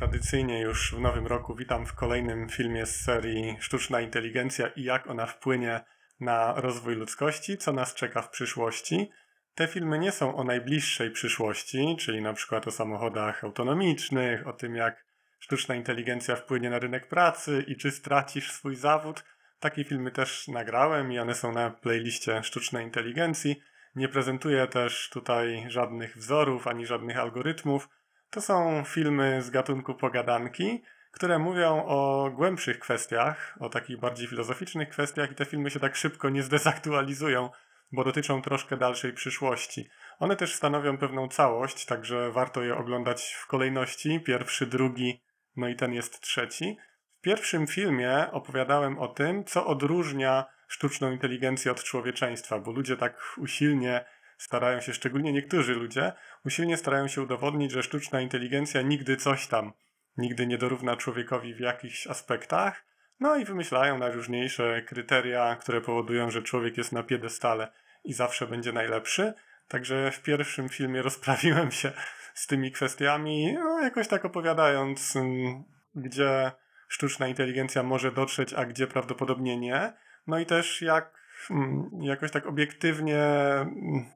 tradycyjnie już w nowym roku witam w kolejnym filmie z serii Sztuczna Inteligencja i jak ona wpłynie na rozwój ludzkości, co nas czeka w przyszłości. Te filmy nie są o najbliższej przyszłości, czyli na przykład o samochodach autonomicznych, o tym jak sztuczna inteligencja wpłynie na rynek pracy i czy stracisz swój zawód. Takie filmy też nagrałem i one są na playliście sztucznej inteligencji. Nie prezentuję też tutaj żadnych wzorów ani żadnych algorytmów to są filmy z gatunku pogadanki, które mówią o głębszych kwestiach, o takich bardziej filozoficznych kwestiach i te filmy się tak szybko nie zdezaktualizują, bo dotyczą troszkę dalszej przyszłości. One też stanowią pewną całość, także warto je oglądać w kolejności. Pierwszy, drugi, no i ten jest trzeci. W pierwszym filmie opowiadałem o tym, co odróżnia sztuczną inteligencję od człowieczeństwa, bo ludzie tak usilnie starają się, szczególnie niektórzy ludzie, usilnie starają się udowodnić, że sztuczna inteligencja nigdy coś tam, nigdy nie dorówna człowiekowi w jakichś aspektach, no i wymyślają najróżniejsze kryteria, które powodują, że człowiek jest na piedestale i zawsze będzie najlepszy. Także w pierwszym filmie rozprawiłem się z tymi kwestiami, no, jakoś tak opowiadając, mm, gdzie sztuczna inteligencja może dotrzeć, a gdzie prawdopodobnie nie. No i też jak mm, jakoś tak obiektywnie mm,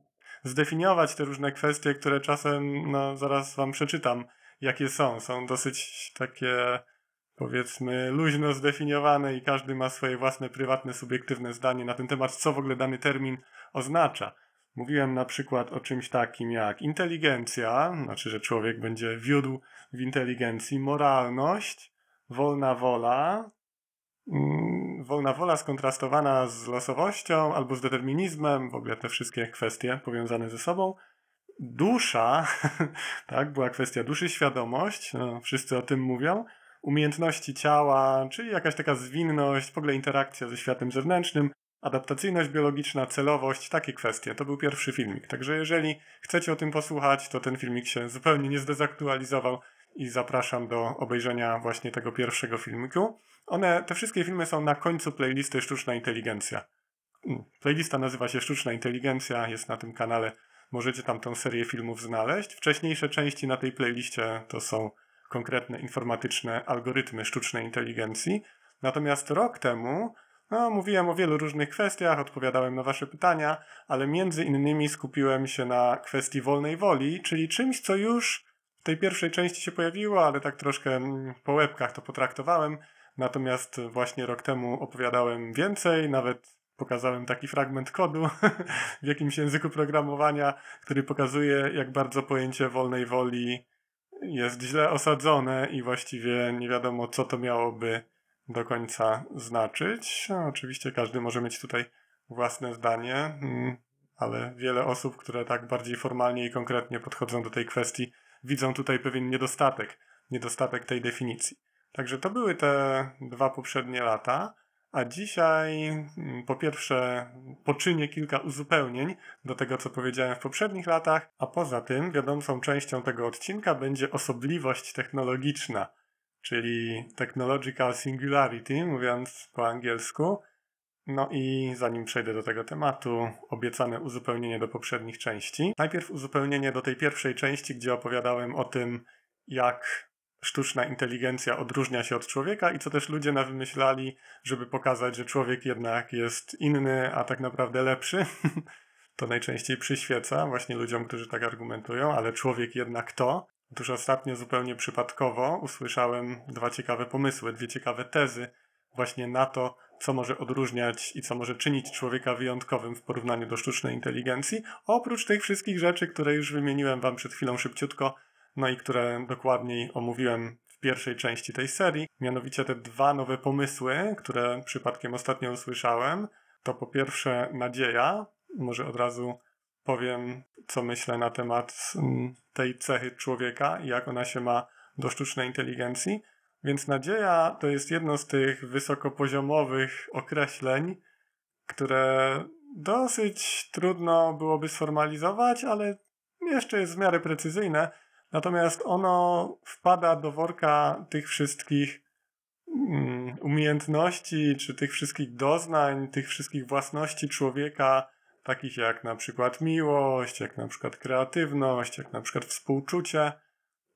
zdefiniować te różne kwestie, które czasem, no zaraz wam przeczytam, jakie są. Są dosyć takie, powiedzmy, luźno zdefiniowane i każdy ma swoje własne, prywatne, subiektywne zdanie na ten temat, co w ogóle dany termin oznacza. Mówiłem na przykład o czymś takim jak inteligencja, znaczy, że człowiek będzie wiódł w inteligencji, moralność, wolna wola, mm, wolna wola skontrastowana z losowością albo z determinizmem, w ogóle te wszystkie kwestie powiązane ze sobą. Dusza, tak, była kwestia duszy, świadomość, no, wszyscy o tym mówią. Umiejętności ciała, czyli jakaś taka zwinność, w ogóle interakcja ze światem zewnętrznym, adaptacyjność biologiczna, celowość, takie kwestie. To był pierwszy filmik. Także jeżeli chcecie o tym posłuchać, to ten filmik się zupełnie nie zdezaktualizował i zapraszam do obejrzenia właśnie tego pierwszego filmiku. One, te wszystkie filmy są na końcu playlisty Sztuczna Inteligencja. Mm, playlista nazywa się Sztuczna Inteligencja, jest na tym kanale. Możecie tam tą serię filmów znaleźć. Wcześniejsze części na tej playliście to są konkretne informatyczne algorytmy sztucznej inteligencji. Natomiast rok temu no, mówiłem o wielu różnych kwestiach, odpowiadałem na Wasze pytania, ale między innymi skupiłem się na kwestii wolnej woli, czyli czymś, co już tej pierwszej części się pojawiło, ale tak troszkę mm, po łebkach to potraktowałem. Natomiast właśnie rok temu opowiadałem więcej, nawet pokazałem taki fragment kodu w jakimś języku programowania, który pokazuje, jak bardzo pojęcie wolnej woli jest źle osadzone i właściwie nie wiadomo, co to miałoby do końca znaczyć. No, oczywiście każdy może mieć tutaj własne zdanie, mm, ale wiele osób, które tak bardziej formalnie i konkretnie podchodzą do tej kwestii, widzą tutaj pewien niedostatek, niedostatek tej definicji. Także to były te dwa poprzednie lata, a dzisiaj mm, po pierwsze poczynię kilka uzupełnień do tego, co powiedziałem w poprzednich latach, a poza tym wiodącą częścią tego odcinka będzie osobliwość technologiczna, czyli technological singularity, mówiąc po angielsku, no i zanim przejdę do tego tematu, obiecane uzupełnienie do poprzednich części. Najpierw uzupełnienie do tej pierwszej części, gdzie opowiadałem o tym, jak sztuczna inteligencja odróżnia się od człowieka i co też ludzie nawymyślali, żeby pokazać, że człowiek jednak jest inny, a tak naprawdę lepszy. to najczęściej przyświeca właśnie ludziom, którzy tak argumentują, ale człowiek jednak to. Otóż ostatnio zupełnie przypadkowo usłyszałem dwa ciekawe pomysły, dwie ciekawe tezy właśnie na to, co może odróżniać i co może czynić człowieka wyjątkowym w porównaniu do sztucznej inteligencji, oprócz tych wszystkich rzeczy, które już wymieniłem Wam przed chwilą szybciutko, no i które dokładniej omówiłem w pierwszej części tej serii, mianowicie te dwa nowe pomysły, które przypadkiem ostatnio usłyszałem, to po pierwsze nadzieja, może od razu powiem, co myślę na temat mm, tej cechy człowieka i jak ona się ma do sztucznej inteligencji. Więc nadzieja to jest jedno z tych wysokopoziomowych określeń, które dosyć trudno byłoby sformalizować, ale jeszcze jest w miarę precyzyjne. Natomiast ono wpada do worka tych wszystkich mm, umiejętności, czy tych wszystkich doznań, tych wszystkich własności człowieka, takich jak na przykład miłość, jak na przykład kreatywność, jak na przykład współczucie,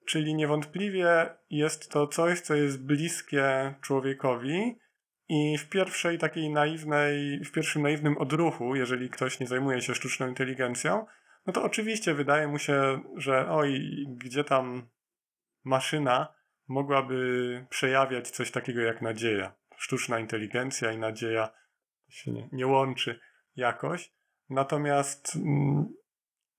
Czyli niewątpliwie jest to coś, co jest bliskie człowiekowi i w pierwszej takiej naiwnej, w pierwszym naiwnym odruchu, jeżeli ktoś nie zajmuje się sztuczną inteligencją, no to oczywiście wydaje mu się, że oj, gdzie tam maszyna mogłaby przejawiać coś takiego jak nadzieja. Sztuczna inteligencja i nadzieja się nie, łączy jakoś. Natomiast mm,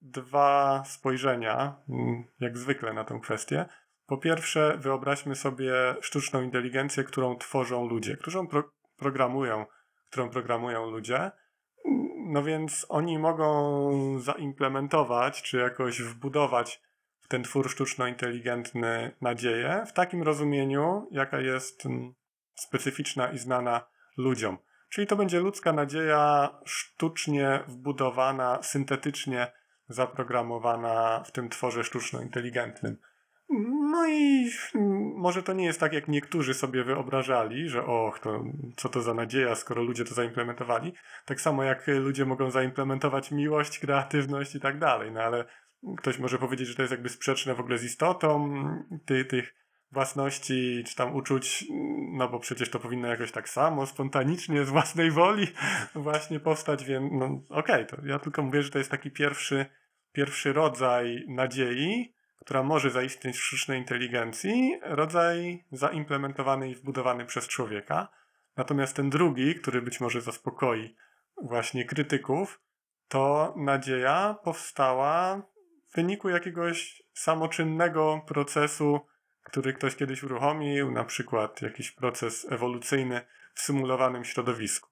dwa spojrzenia, mm, jak zwykle, na tę kwestię. Po pierwsze, wyobraźmy sobie sztuczną inteligencję, którą tworzą ludzie, którą pro programują, którą programują ludzie. No więc oni mogą zaimplementować czy jakoś wbudować w ten twór sztuczno-inteligentny nadzieję w takim rozumieniu, jaka jest mm, specyficzna i znana ludziom. Czyli to będzie ludzka nadzieja sztucznie wbudowana, syntetycznie zaprogramowana w tym tworze sztuczno-inteligentnym. No i może to nie jest tak, jak niektórzy sobie wyobrażali, że och, to, co to za nadzieja, skoro ludzie to zaimplementowali. Tak samo jak ludzie mogą zaimplementować miłość, kreatywność i tak dalej, no ale ktoś może powiedzieć, że to jest jakby sprzeczne w ogóle z istotą ty, tych własności czy tam uczuć, no bo przecież to powinno jakoś tak samo, spontanicznie, z własnej woli właśnie powstać, więc no, okej, okay, to ja tylko mówię, że to jest taki pierwszy, pierwszy rodzaj nadziei, która może zaistnieć w sztucznej inteligencji, rodzaj zaimplementowany i wbudowany przez człowieka. Natomiast ten drugi, który być może zaspokoi właśnie krytyków, to nadzieja powstała w wyniku jakiegoś samoczynnego procesu który ktoś kiedyś uruchomił, na przykład jakiś proces ewolucyjny w symulowanym środowisku.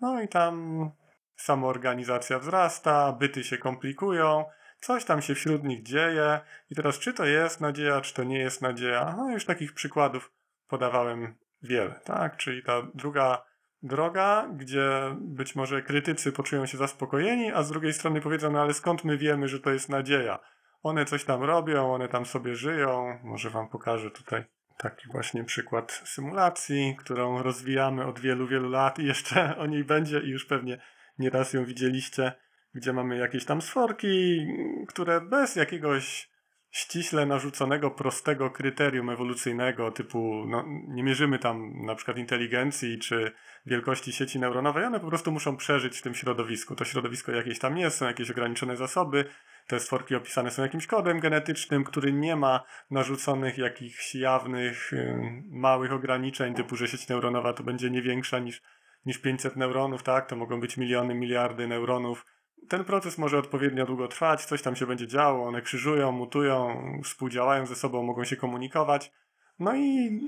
No i tam samoorganizacja wzrasta, byty się komplikują, coś tam się wśród nich dzieje i teraz czy to jest nadzieja, czy to nie jest nadzieja, no już takich przykładów podawałem wiele, tak? Czyli ta druga droga, gdzie być może krytycy poczują się zaspokojeni, a z drugiej strony powiedzą, no ale skąd my wiemy, że to jest nadzieja? One coś tam robią, one tam sobie żyją. Może Wam pokażę tutaj taki właśnie przykład symulacji, którą rozwijamy od wielu, wielu lat i jeszcze o niej będzie i już pewnie nieraz ją widzieliście, gdzie mamy jakieś tam sforki, które bez jakiegoś ściśle narzuconego, prostego kryterium ewolucyjnego, typu no, nie mierzymy tam na przykład inteligencji czy wielkości sieci neuronowej, one po prostu muszą przeżyć w tym środowisku. To środowisko jakieś tam jest, są jakieś ograniczone zasoby, te stworki opisane są jakimś kodem genetycznym, który nie ma narzuconych jakichś jawnych, yy, małych ograniczeń, typu, że sieć neuronowa to będzie nie większa niż, niż 500 neuronów, tak? To mogą być miliony, miliardy neuronów, ten proces może odpowiednio długo trwać, coś tam się będzie działo, one krzyżują, mutują, współdziałają ze sobą, mogą się komunikować. No i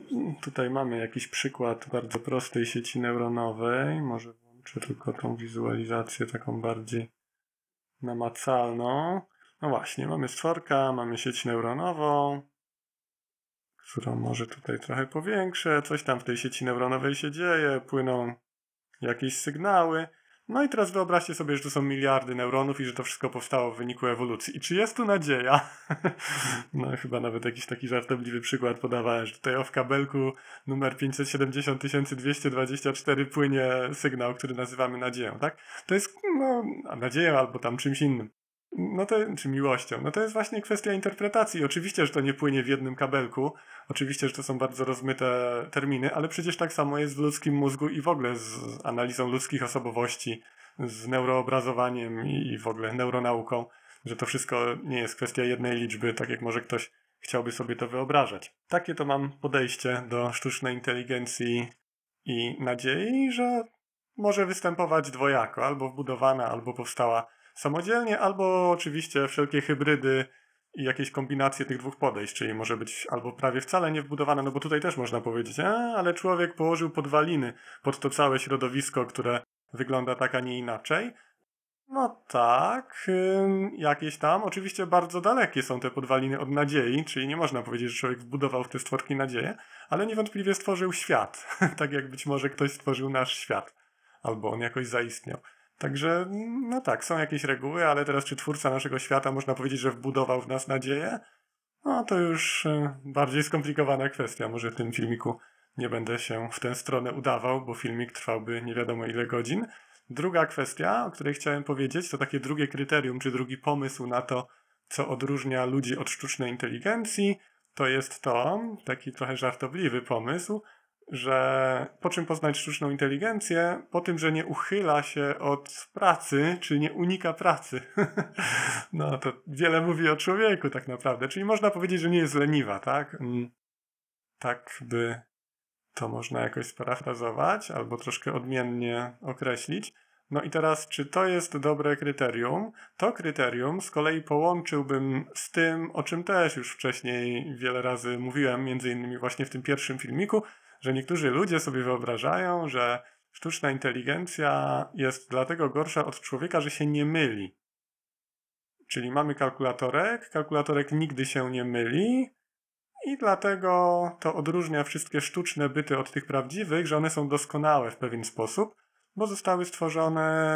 tutaj mamy jakiś przykład bardzo prostej sieci neuronowej. Może włączę tylko tą wizualizację taką bardziej namacalną. No właśnie, mamy stworka, mamy sieć neuronową, którą może tutaj trochę powiększę. Coś tam w tej sieci neuronowej się dzieje, płyną jakieś sygnały. No i teraz wyobraźcie sobie, że tu są miliardy neuronów i że to wszystko powstało w wyniku ewolucji. I czy jest tu nadzieja? no chyba nawet jakiś taki żartobliwy przykład podawałem, że tutaj w kabelku numer 570 224 płynie sygnał, który nazywamy nadzieją, tak? To jest no, nadzieją albo tam czymś innym. No to, czy miłością. No to jest właśnie kwestia interpretacji. Oczywiście, że to nie płynie w jednym kabelku. Oczywiście, że to są bardzo rozmyte terminy, ale przecież tak samo jest w ludzkim mózgu i w ogóle z analizą ludzkich osobowości, z neuroobrazowaniem i w ogóle neuronauką, że to wszystko nie jest kwestia jednej liczby, tak jak może ktoś chciałby sobie to wyobrażać. Takie to mam podejście do sztucznej inteligencji i nadziei, że może występować dwojako, albo wbudowana, albo powstała samodzielnie, albo oczywiście wszelkie hybrydy i jakieś kombinacje tych dwóch podejść, czyli może być albo prawie wcale nie wbudowane, no bo tutaj też można powiedzieć, a, ale człowiek położył podwaliny pod to całe środowisko, które wygląda tak, a nie inaczej. No tak, jakieś tam. Oczywiście bardzo dalekie są te podwaliny od nadziei, czyli nie można powiedzieć, że człowiek wbudował w te stworki nadzieję, ale niewątpliwie stworzył świat, tak jak być może ktoś stworzył nasz świat, albo on jakoś zaistniał. Także, no tak, są jakieś reguły, ale teraz czy twórca naszego świata można powiedzieć, że wbudował w nas nadzieję? No to już e, bardziej skomplikowana kwestia. Może w tym filmiku nie będę się w tę stronę udawał, bo filmik trwałby nie wiadomo ile godzin. Druga kwestia, o której chciałem powiedzieć, to takie drugie kryterium, czy drugi pomysł na to, co odróżnia ludzi od sztucznej inteligencji, to jest to, taki trochę żartobliwy pomysł, że po czym poznać sztuczną inteligencję? Po tym, że nie uchyla się od pracy, czy nie unika pracy. no to wiele mówi o człowieku tak naprawdę. Czyli można powiedzieć, że nie jest leniwa, tak? Mm. Tak by to można jakoś sparafrazować albo troszkę odmiennie określić. No i teraz, czy to jest dobre kryterium? To kryterium z kolei połączyłbym z tym, o czym też już wcześniej wiele razy mówiłem, między innymi właśnie w tym pierwszym filmiku, że niektórzy ludzie sobie wyobrażają, że sztuczna inteligencja jest dlatego gorsza od człowieka, że się nie myli. Czyli mamy kalkulatorek, kalkulatorek nigdy się nie myli i dlatego to odróżnia wszystkie sztuczne byty od tych prawdziwych, że one są doskonałe w pewien sposób, bo zostały stworzone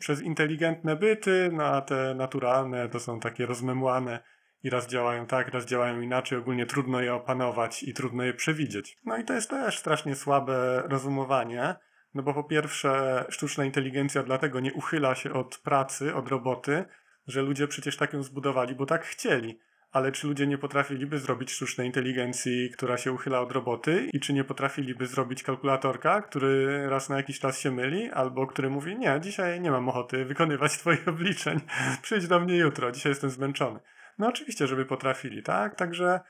przez inteligentne byty, no a te naturalne to są takie rozmemłane i raz działają tak, raz działają inaczej, ogólnie trudno je opanować i trudno je przewidzieć. No i to jest też strasznie słabe rozumowanie, no bo po pierwsze sztuczna inteligencja dlatego nie uchyla się od pracy, od roboty, że ludzie przecież tak ją zbudowali, bo tak chcieli. Ale czy ludzie nie potrafiliby zrobić sztucznej inteligencji, która się uchyla od roboty? I czy nie potrafiliby zrobić kalkulatorka, który raz na jakiś czas się myli, albo który mówi: Nie, dzisiaj nie mam ochoty wykonywać Twoich obliczeń, przyjdź do mnie jutro, dzisiaj jestem zmęczony. No oczywiście, żeby potrafili, tak? Także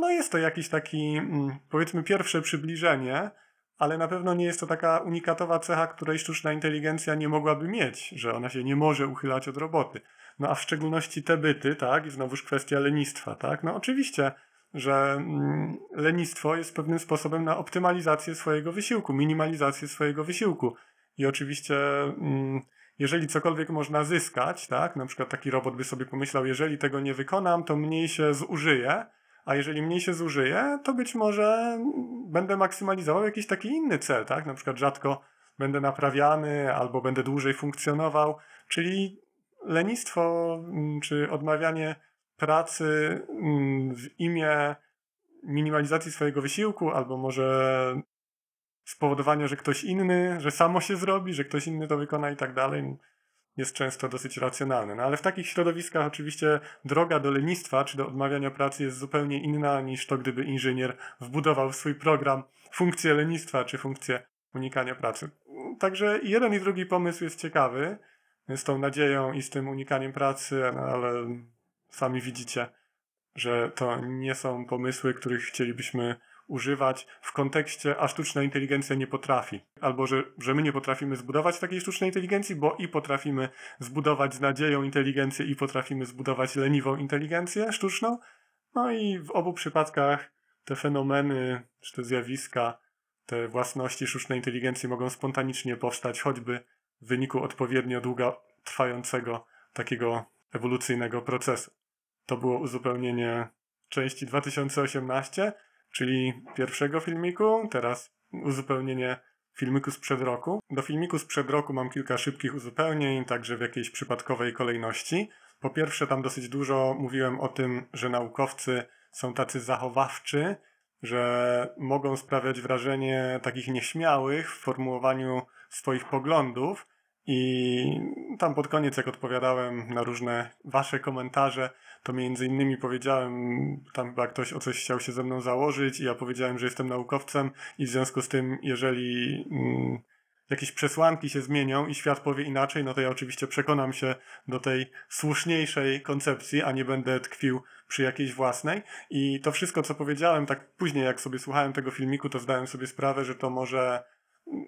no jest to jakiś taki, mm, powiedzmy, pierwsze przybliżenie, ale na pewno nie jest to taka unikatowa cecha, której sztuczna inteligencja nie mogłaby mieć, że ona się nie może uchylać od roboty. No a w szczególności te byty, tak? I znowuż kwestia lenistwa, tak? No oczywiście, że mm, lenistwo jest pewnym sposobem na optymalizację swojego wysiłku, minimalizację swojego wysiłku. I oczywiście mm, jeżeli cokolwiek można zyskać, tak, na przykład taki robot by sobie pomyślał, jeżeli tego nie wykonam, to mniej się zużyje, a jeżeli mniej się zużyje, to być może będę maksymalizował jakiś taki inny cel, tak, na przykład rzadko będę naprawiany albo będę dłużej funkcjonował, czyli lenistwo mm, czy odmawianie pracy mm, w imię minimalizacji swojego wysiłku albo może spowodowanie, że ktoś inny, że samo się zrobi, że ktoś inny to wykona i tak dalej, jest często dosyć racjonalne, No ale w takich środowiskach oczywiście droga do lenistwa czy do odmawiania pracy jest zupełnie inna niż to, gdyby inżynier wbudował w swój program funkcję lenistwa czy funkcję unikania pracy. Także jeden i drugi pomysł jest ciekawy z tą nadzieją i z tym unikaniem pracy, no, ale sami widzicie, że to nie są pomysły, których chcielibyśmy używać w kontekście, a sztuczna inteligencja nie potrafi, albo że, że my nie potrafimy zbudować takiej sztucznej inteligencji, bo i potrafimy zbudować z nadzieją inteligencję, i potrafimy zbudować leniwą inteligencję sztuczną. No i w obu przypadkach te fenomeny, czy te zjawiska, te własności sztucznej inteligencji mogą spontanicznie powstać, choćby w wyniku odpowiednio długo trwającego takiego ewolucyjnego procesu. To było uzupełnienie części 2018 czyli pierwszego filmiku, teraz uzupełnienie filmiku sprzed roku. Do filmiku sprzed roku mam kilka szybkich uzupełnień, także w jakiejś przypadkowej kolejności. Po pierwsze, tam dosyć dużo mówiłem o tym, że naukowcy są tacy zachowawczy, że mogą sprawiać wrażenie takich nieśmiałych w formułowaniu swoich poglądów, i tam pod koniec, jak odpowiadałem na różne wasze komentarze, to między innymi powiedziałem, tam chyba ktoś o coś chciał się ze mną założyć, i ja powiedziałem, że jestem naukowcem, i w związku z tym, jeżeli mm, jakieś przesłanki się zmienią i świat powie inaczej, no to ja oczywiście przekonam się do tej słuszniejszej koncepcji, a nie będę tkwił przy jakiejś własnej. I to wszystko, co powiedziałem, tak później, jak sobie słuchałem tego filmiku, to zdałem sobie sprawę, że to może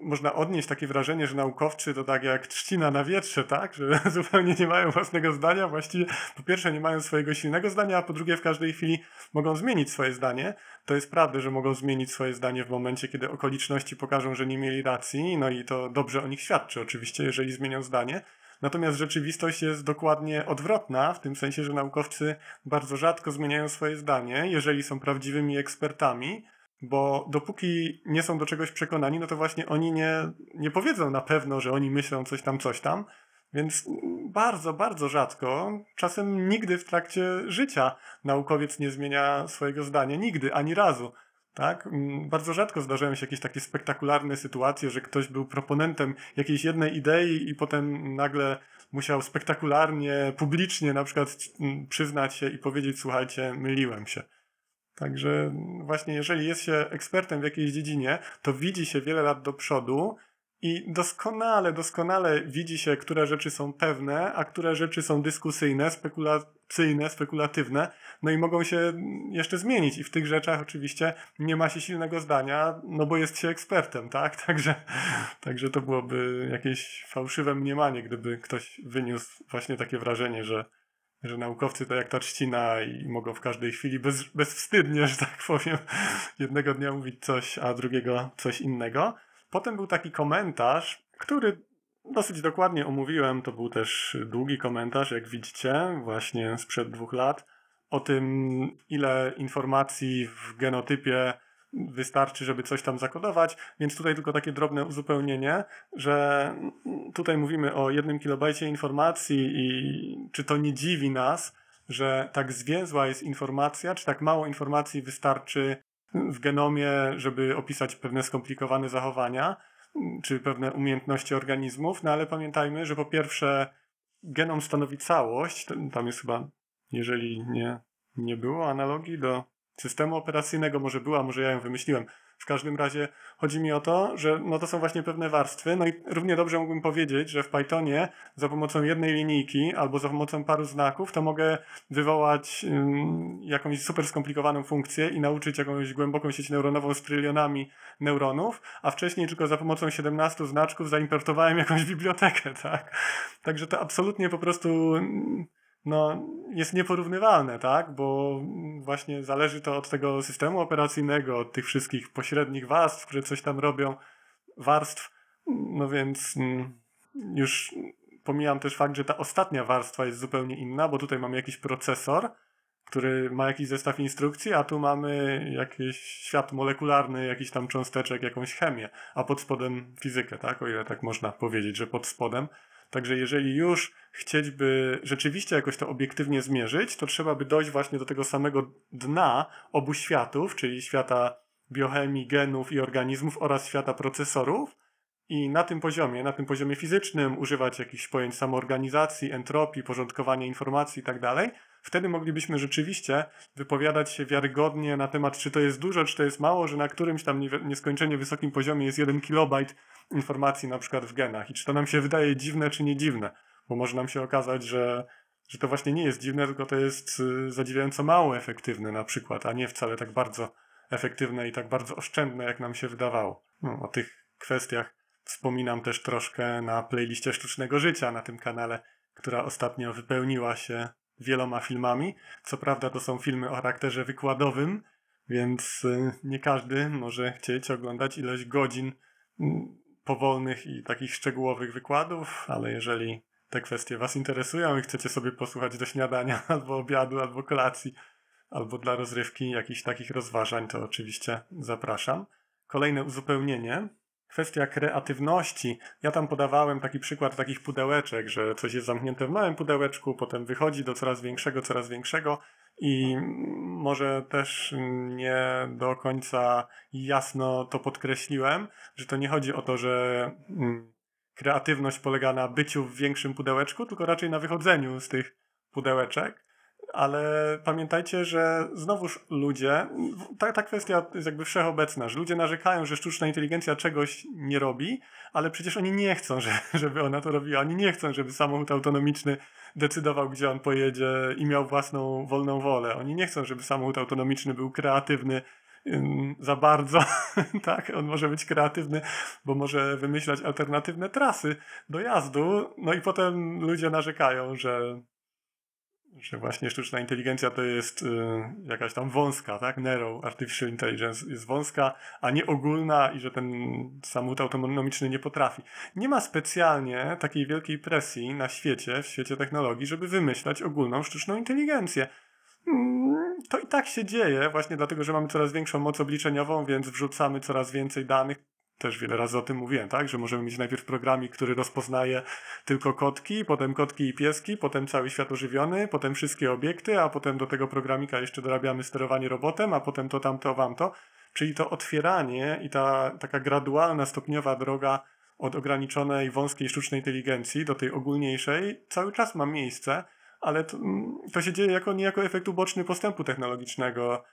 można odnieść takie wrażenie, że naukowcy to tak jak trzcina na wietrze, tak? Że zupełnie nie mają własnego zdania, właściwie po pierwsze nie mają swojego silnego zdania, a po drugie w każdej chwili mogą zmienić swoje zdanie. To jest prawda, że mogą zmienić swoje zdanie w momencie, kiedy okoliczności pokażą, że nie mieli racji, no i to dobrze o nich świadczy oczywiście, jeżeli zmienią zdanie. Natomiast rzeczywistość jest dokładnie odwrotna, w tym sensie, że naukowcy bardzo rzadko zmieniają swoje zdanie, jeżeli są prawdziwymi ekspertami, bo dopóki nie są do czegoś przekonani, no to właśnie oni nie, nie powiedzą na pewno, że oni myślą coś tam, coś tam. Więc bardzo, bardzo rzadko, czasem nigdy w trakcie życia naukowiec nie zmienia swojego zdania, nigdy, ani razu. Tak? Bardzo rzadko zdarzają się jakieś takie spektakularne sytuacje, że ktoś był proponentem jakiejś jednej idei i potem nagle musiał spektakularnie, publicznie na przykład przyznać się i powiedzieć: Słuchajcie, myliłem się. Także właśnie jeżeli jest się ekspertem w jakiejś dziedzinie, to widzi się wiele lat do przodu i doskonale, doskonale widzi się, które rzeczy są pewne, a które rzeczy są dyskusyjne, spekulacyjne, spekulatywne, no i mogą się jeszcze zmienić. I w tych rzeczach oczywiście nie ma się silnego zdania, no bo jest się ekspertem, tak? Także, także to byłoby jakieś fałszywe mniemanie, gdyby ktoś wyniósł właśnie takie wrażenie, że że naukowcy to jak ta trzcina i mogą w każdej chwili bez, bezwstydnie, że tak powiem, jednego dnia mówić coś, a drugiego coś innego. Potem był taki komentarz, który dosyć dokładnie omówiłem. To był też długi komentarz, jak widzicie, właśnie sprzed dwóch lat, o tym, ile informacji w genotypie wystarczy, żeby coś tam zakodować, więc tutaj tylko takie drobne uzupełnienie, że tutaj mówimy o jednym kilobajcie informacji i czy to nie dziwi nas, że tak zwięzła jest informacja, czy tak mało informacji wystarczy w genomie, żeby opisać pewne skomplikowane zachowania, czy pewne umiejętności organizmów, no ale pamiętajmy, że po pierwsze genom stanowi całość, tam jest chyba, jeżeli nie, nie było analogii do systemu operacyjnego, może była, może ja ją wymyśliłem. W każdym razie chodzi mi o to, że no to są właśnie pewne warstwy. No i równie dobrze mógłbym powiedzieć, że w Pythonie za pomocą jednej linijki albo za pomocą paru znaków to mogę wywołać um, jakąś super skomplikowaną funkcję i nauczyć jakąś głęboką sieć neuronową z trylionami neuronów, a wcześniej tylko za pomocą 17 znaczków zaimportowałem jakąś bibliotekę, tak? Także to absolutnie po prostu no, jest nieporównywalne, tak? Bo właśnie zależy to od tego systemu operacyjnego, od tych wszystkich pośrednich warstw, które coś tam robią, warstw. No więc mm, już pomijam też fakt, że ta ostatnia warstwa jest zupełnie inna, bo tutaj mamy jakiś procesor, który ma jakiś zestaw instrukcji, a tu mamy jakiś świat molekularny, jakiś tam cząsteczek, jakąś chemię, a pod spodem fizykę, tak? O ile tak można powiedzieć, że pod spodem. Także jeżeli już chcieliby rzeczywiście jakoś to obiektywnie zmierzyć, to trzeba by dojść właśnie do tego samego dna obu światów, czyli świata biochemii, genów i organizmów oraz świata procesorów. I na tym poziomie, na tym poziomie fizycznym używać jakichś pojęć samoorganizacji, entropii, porządkowania informacji itd., tak wtedy moglibyśmy rzeczywiście wypowiadać się wiarygodnie na temat, czy to jest dużo, czy to jest mało, że na którymś tam nieskończenie wysokim poziomie jest 1 kilobajt informacji na przykład w genach i czy to nam się wydaje dziwne, czy nie dziwne, bo może nam się okazać, że, że to właśnie nie jest dziwne, tylko to jest y, zadziwiająco mało efektywne na przykład, a nie wcale tak bardzo efektywne i tak bardzo oszczędne, jak nam się wydawało. No, o tych kwestiach wspominam też troszkę na playliście Sztucznego Życia na tym kanale, która ostatnio wypełniła się wieloma filmami. Co prawda to są filmy o charakterze wykładowym, więc y, nie każdy może chcieć oglądać ilość godzin mm, powolnych i takich szczegółowych wykładów, ale jeżeli te kwestie Was interesują i chcecie sobie posłuchać do śniadania, albo obiadu, albo kolacji, albo dla rozrywki jakichś takich rozważań, to oczywiście zapraszam. Kolejne uzupełnienie kwestia kreatywności. Ja tam podawałem taki przykład takich pudełeczek, że coś jest zamknięte w małym pudełeczku, potem wychodzi do coraz większego, coraz większego i może też nie do końca jasno to podkreśliłem, że to nie chodzi o to, że mm, kreatywność polega na byciu w większym pudełeczku, tylko raczej na wychodzeniu z tych pudełeczek ale pamiętajcie, że znowuż ludzie, ta, ta kwestia jest jakby wszechobecna, że ludzie narzekają, że sztuczna inteligencja czegoś nie robi, ale przecież oni nie chcą, że, żeby ona to robiła. Oni nie chcą, żeby samochód autonomiczny decydował, gdzie on pojedzie i miał własną wolną wolę. Oni nie chcą, żeby samochód autonomiczny był kreatywny za bardzo, tak, on może być kreatywny, bo może wymyślać alternatywne trasy dojazdu, no i potem ludzie narzekają, że że właśnie sztuczna inteligencja to jest y, jakaś tam wąska, tak? Narrow Artificial Intelligence jest wąska, a nie ogólna i że ten samochód autonomiczny nie potrafi. Nie ma specjalnie takiej wielkiej presji na świecie, w świecie technologii, żeby wymyślać ogólną sztuczną inteligencję. Mm, to i tak się dzieje, właśnie dlatego, że mamy coraz większą moc obliczeniową, więc wrzucamy coraz więcej danych, też wiele razy o tym mówiłem, tak? Że możemy mieć najpierw programik, który rozpoznaje tylko kotki, potem kotki i pieski, potem cały świat ożywiony, potem wszystkie obiekty, a potem do tego programika jeszcze dorabiamy sterowanie robotem, a potem to tamto, wam to. Czyli to otwieranie i ta taka gradualna, stopniowa droga od ograniczonej, wąskiej sztucznej inteligencji do tej ogólniejszej cały czas ma miejsce, ale to, mm, to się dzieje jako niejako efekt uboczny postępu technologicznego.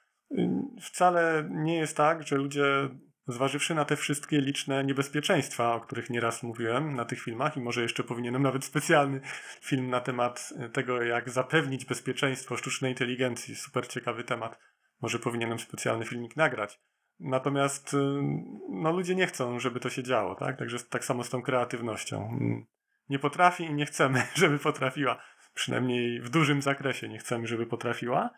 Wcale nie jest tak, że ludzie Zważywszy na te wszystkie liczne niebezpieczeństwa, o których nieraz mówiłem na tych filmach, i może jeszcze powinienem nawet specjalny film na temat e, tego, jak zapewnić bezpieczeństwo sztucznej inteligencji, super ciekawy temat, może powinienem specjalny filmik nagrać. Natomiast e, no, ludzie nie chcą, żeby to się działo, tak? Także tak samo z tą kreatywnością. Mm, nie potrafi i nie chcemy, żeby potrafiła. Przynajmniej w dużym zakresie nie chcemy, żeby potrafiła.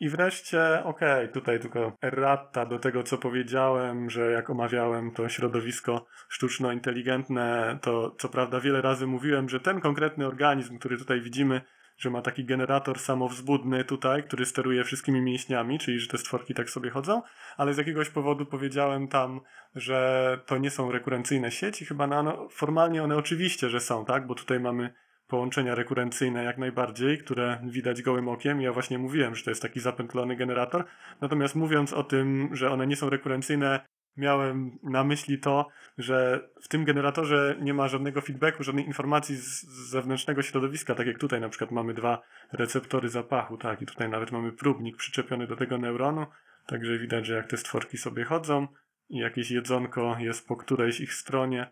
I wreszcie, okej, okay, tutaj tylko errata do tego, co powiedziałem, że jak omawiałem to środowisko sztuczno-inteligentne, to co prawda wiele razy mówiłem, że ten konkretny organizm, który tutaj widzimy, że ma taki generator samowzbudny tutaj, który steruje wszystkimi mięśniami, czyli że te stworki tak sobie chodzą, ale z jakiegoś powodu powiedziałem tam, że to nie są rekurencyjne sieci, chyba na, no, formalnie one oczywiście, że są, tak, bo tutaj mamy połączenia rekurencyjne jak najbardziej, które widać gołym okiem. Ja właśnie mówiłem, że to jest taki zapętlony generator. Natomiast mówiąc o tym, że one nie są rekurencyjne, miałem na myśli to, że w tym generatorze nie ma żadnego feedbacku, żadnej informacji z zewnętrznego środowiska, tak jak tutaj na przykład mamy dwa receptory zapachu, tak, i tutaj nawet mamy próbnik przyczepiony do tego neuronu, także widać, że jak te stworki sobie chodzą i jakieś jedzonko jest po którejś ich stronie,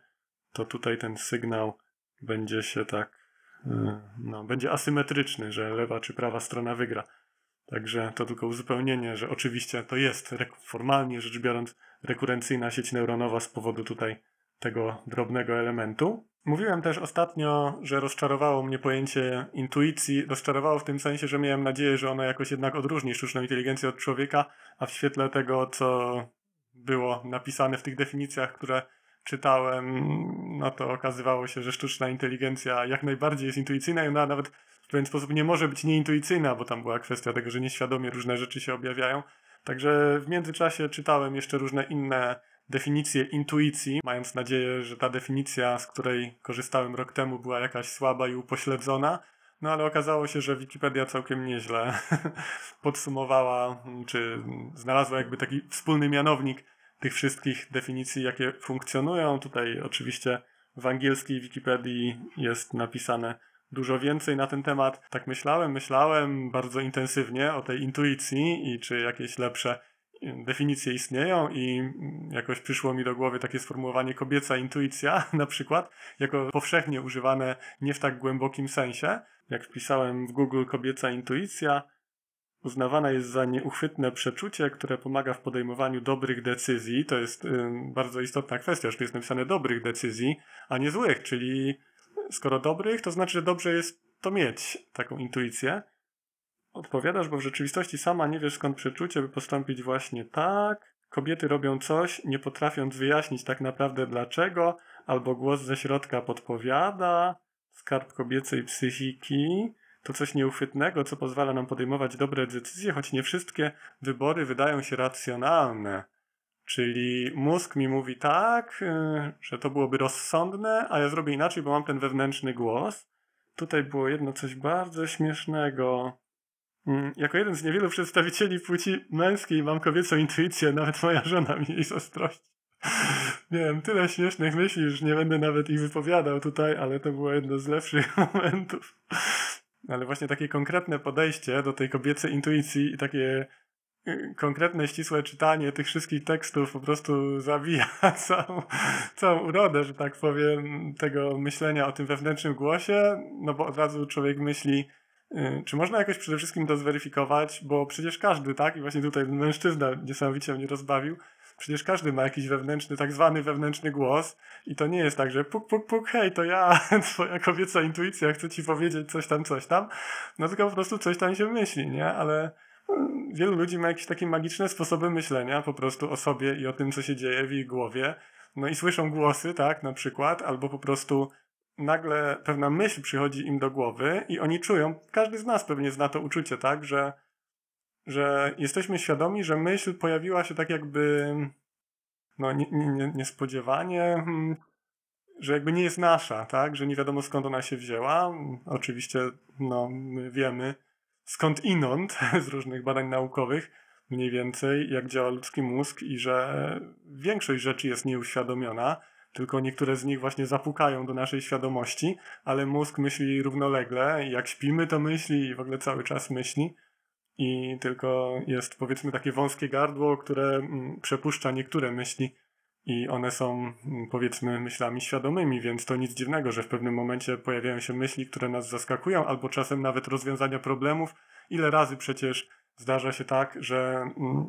to tutaj ten sygnał będzie się tak E, no, będzie asymetryczny, że lewa czy prawa strona wygra. Także to tylko uzupełnienie, że oczywiście to jest formalnie rzecz biorąc rekurencyjna sieć neuronowa z powodu tutaj tego drobnego elementu. Mówiłem też ostatnio, że rozczarowało mnie pojęcie intuicji. Rozczarowało w tym sensie, że miałem nadzieję, że ono jakoś jednak odróżni sztuczną inteligencję od człowieka, a w świetle tego, co było napisane w tych definicjach, które czytałem, no to okazywało się, że sztuczna inteligencja jak najbardziej jest intuicyjna i ona nawet w pewien sposób nie może być nieintuicyjna, bo tam była kwestia tego, że nieświadomie różne rzeczy się objawiają. Także w międzyczasie czytałem jeszcze różne inne definicje intuicji, mając nadzieję, że ta definicja, z której korzystałem rok temu, była jakaś słaba i upośledzona. No ale okazało się, że Wikipedia całkiem nieźle podsumowała, czy znalazła jakby taki wspólny mianownik tych wszystkich definicji, jakie funkcjonują. Tutaj oczywiście w angielskiej Wikipedii jest napisane dużo więcej na ten temat. Tak myślałem, myślałem bardzo intensywnie o tej intuicji i czy jakieś lepsze definicje istnieją i jakoś przyszło mi do głowy takie sformułowanie kobieca intuicja na przykład, jako powszechnie używane nie w tak głębokim sensie. Jak wpisałem w Google kobieca intuicja, uznawana jest za nieuchwytne przeczucie, które pomaga w podejmowaniu dobrych decyzji. To jest bardzo istotna kwestia, że jest napisane dobrych decyzji, a nie złych, czyli skoro dobrych, to znaczy, że dobrze jest to mieć, taką intuicję. Odpowiadasz, bo w rzeczywistości sama nie wiesz skąd przeczucie, by postąpić właśnie tak. Kobiety robią coś, nie potrafiąc wyjaśnić tak naprawdę dlaczego, albo głos ze środka podpowiada, skarb kobiecej psychiki. To coś nieuchwytnego, co pozwala nam podejmować dobre decyzje, choć nie wszystkie wybory wydają się racjonalne. Czyli mózg mi mówi tak, y, że to byłoby rozsądne, a ja zrobię inaczej, bo mam ten wewnętrzny głos. Tutaj było jedno coś bardzo śmiesznego. Mm, jako jeden z niewielu przedstawicieli płci męskiej mam kobiecą intuicję, nawet moja żona mi jej zazdrości. Miałem tyle śmiesznych myśli, że nie będę nawet ich wypowiadał tutaj, ale to było jedno z lepszych momentów ale właśnie takie konkretne podejście do tej kobiecej intuicji i takie y, konkretne, ścisłe czytanie tych wszystkich tekstów po prostu zawija całą, całą urodę, że tak powiem, tego myślenia o tym wewnętrznym głosie, no bo od razu człowiek myśli, y, czy można jakoś przede wszystkim to zweryfikować, bo przecież każdy, tak? I właśnie tutaj mężczyzna niesamowicie mnie rozbawił, Przecież każdy ma jakiś wewnętrzny, tak zwany wewnętrzny głos i to nie jest tak, że puk, puk, puk, hej, to ja, twoja kobieca intuicja, chcę ci powiedzieć coś tam, coś tam. No tylko po prostu coś tam się myśli, nie? Ale mm, wielu ludzi ma jakieś takie magiczne sposoby myślenia po prostu o sobie i o tym, co się dzieje w ich głowie. No i słyszą głosy, tak, na przykład, albo po prostu nagle pewna myśl przychodzi im do głowy i oni czują, każdy z nas pewnie zna to uczucie, tak, że że jesteśmy świadomi, że myśl pojawiła się tak jakby no, nie, nie, niespodziewanie, hmm, że jakby nie jest nasza, tak? Że nie wiadomo skąd ona się wzięła. Oczywiście, no, my wiemy skąd inąd z różnych badań naukowych, mniej więcej, jak działa ludzki mózg i że większość rzeczy jest nieuświadomiona, tylko niektóre z nich właśnie zapukają do naszej świadomości, ale mózg myśli równolegle. Jak śpimy, to myśli i w ogóle cały czas myśli i tylko jest powiedzmy takie wąskie gardło, które mm, przepuszcza niektóre myśli i one są mm, powiedzmy myślami świadomymi, więc to nic dziwnego, że w pewnym momencie pojawiają się myśli, które nas zaskakują, albo czasem nawet rozwiązania problemów. Ile razy przecież zdarza się tak, że mm,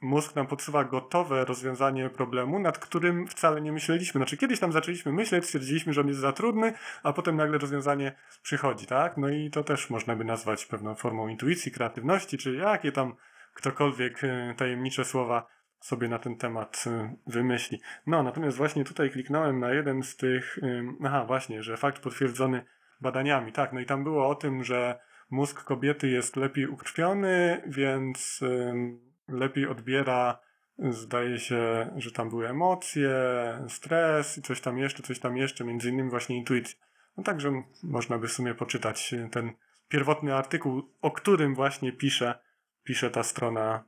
mózg nam podsuwa gotowe rozwiązanie problemu, nad którym wcale nie myśleliśmy. Znaczy, kiedyś tam zaczęliśmy myśleć, stwierdziliśmy, że on jest za trudny, a potem nagle rozwiązanie przychodzi, tak? No i to też można by nazwać pewną formą intuicji, kreatywności, czy jakie tam ktokolwiek y, tajemnicze słowa sobie na ten temat y, wymyśli. No, natomiast właśnie tutaj kliknąłem na jeden z tych, y, aha, właśnie, że fakt potwierdzony badaniami, tak, no i tam było o tym, że mózg kobiety jest lepiej ukrwiony, więc lepiej odbiera, zdaje się, że tam były emocje, stres i coś tam jeszcze, coś tam jeszcze, między innymi właśnie intuicja. No także można by w sumie poczytać ten pierwotny artykuł, o którym właśnie pisze, pisze ta strona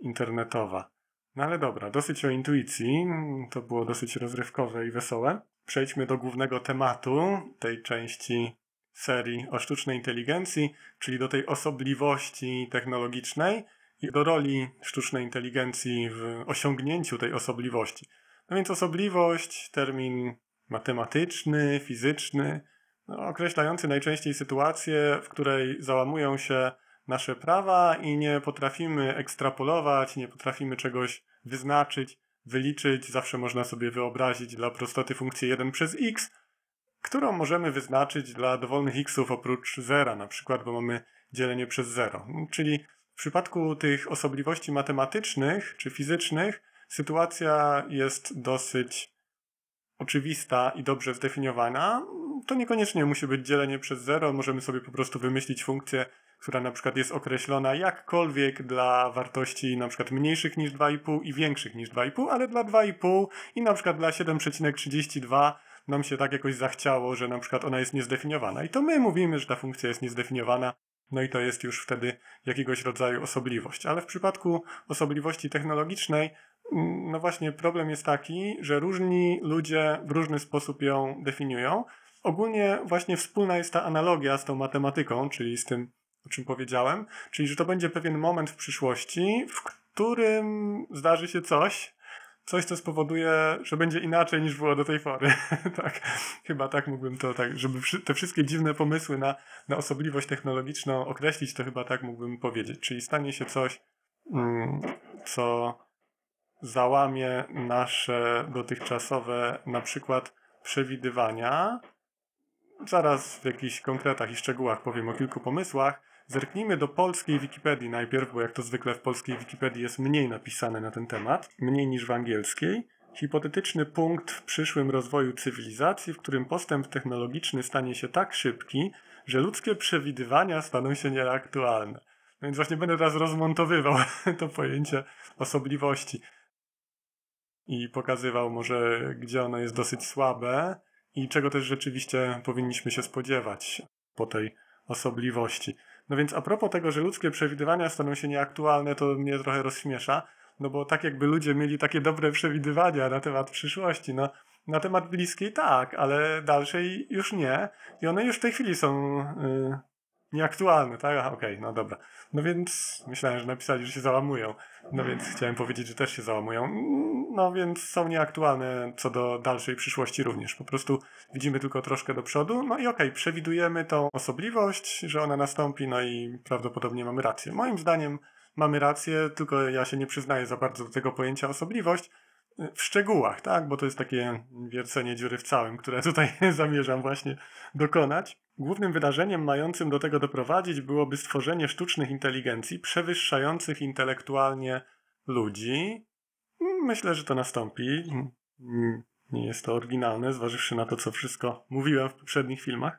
internetowa. No ale dobra, dosyć o intuicji, to było dosyć rozrywkowe i wesołe. Przejdźmy do głównego tematu tej części serii o sztucznej inteligencji, czyli do tej osobliwości technologicznej do roli sztucznej inteligencji w osiągnięciu tej osobliwości. No więc osobliwość, termin matematyczny, fizyczny, no, określający najczęściej sytuację, w której załamują się nasze prawa i nie potrafimy ekstrapolować, nie potrafimy czegoś wyznaczyć, wyliczyć. Zawsze można sobie wyobrazić dla prostoty funkcję 1 przez x, którą możemy wyznaczyć dla dowolnych xów oprócz zera, na przykład, bo mamy dzielenie przez 0. Czyli w przypadku tych osobliwości matematycznych czy fizycznych sytuacja jest dosyć oczywista i dobrze zdefiniowana. To niekoniecznie musi być dzielenie przez zero, możemy sobie po prostu wymyślić funkcję, która na przykład jest określona jakkolwiek dla wartości na przykład mniejszych niż 2,5 i większych niż 2,5, ale dla 2,5 i na przykład dla 7,32 nam się tak jakoś zachciało, że na przykład ona jest niezdefiniowana. I to my mówimy, że ta funkcja jest niezdefiniowana, no i to jest już wtedy jakiegoś rodzaju osobliwość. Ale w przypadku osobliwości technologicznej, mm, no właśnie problem jest taki, że różni ludzie w różny sposób ją definiują. Ogólnie właśnie wspólna jest ta analogia z tą matematyką, czyli z tym, o czym powiedziałem, czyli że to będzie pewien moment w przyszłości, w którym zdarzy się coś, coś, co spowoduje, że będzie inaczej niż było do tej pory. tak, chyba tak mógłbym to, tak, żeby te wszystkie dziwne pomysły na, na osobliwość technologiczną określić, to chyba tak mógłbym powiedzieć. Czyli stanie się coś, mm, co załamie nasze dotychczasowe na przykład przewidywania. Zaraz w jakichś konkretach i szczegółach powiem o kilku pomysłach Zerknijmy do polskiej Wikipedii najpierw, bo jak to zwykle w polskiej Wikipedii jest mniej napisane na ten temat, mniej niż w angielskiej. Hipotetyczny punkt w przyszłym rozwoju cywilizacji, w którym postęp technologiczny stanie się tak szybki, że ludzkie przewidywania staną się nieaktualne. No więc właśnie będę teraz rozmontowywał to pojęcie osobliwości i pokazywał może, gdzie ono jest dosyć słabe i czego też rzeczywiście powinniśmy się spodziewać po tej osobliwości. No więc a propos tego, że ludzkie przewidywania staną się nieaktualne, to mnie trochę rozśmiesza, no bo tak jakby ludzie mieli takie dobre przewidywania na temat przyszłości, no na temat bliskiej tak, ale dalszej już nie i one już w tej chwili są... Yy Nieaktualny, tak? Okej, okay, no dobra. No więc myślałem, że napisali, że się załamują. No więc chciałem powiedzieć, że też się załamują. Mm, no więc są nieaktualne co do dalszej przyszłości również. Po prostu widzimy tylko troszkę do przodu. No i okej, okay, przewidujemy tą osobliwość, że ona nastąpi, no i prawdopodobnie mamy rację. Moim zdaniem mamy rację, tylko ja się nie przyznaję za bardzo do tego pojęcia osobliwość y, w szczegółach, tak? Bo to jest takie wiercenie dziury w całym, które tutaj zamierzam właśnie dokonać. Głównym wydarzeniem mającym do tego doprowadzić byłoby stworzenie sztucznych inteligencji przewyższających intelektualnie ludzi. Myślę, że to nastąpi. Nie jest to oryginalne, zważywszy na to, co wszystko mówiłem w poprzednich filmach.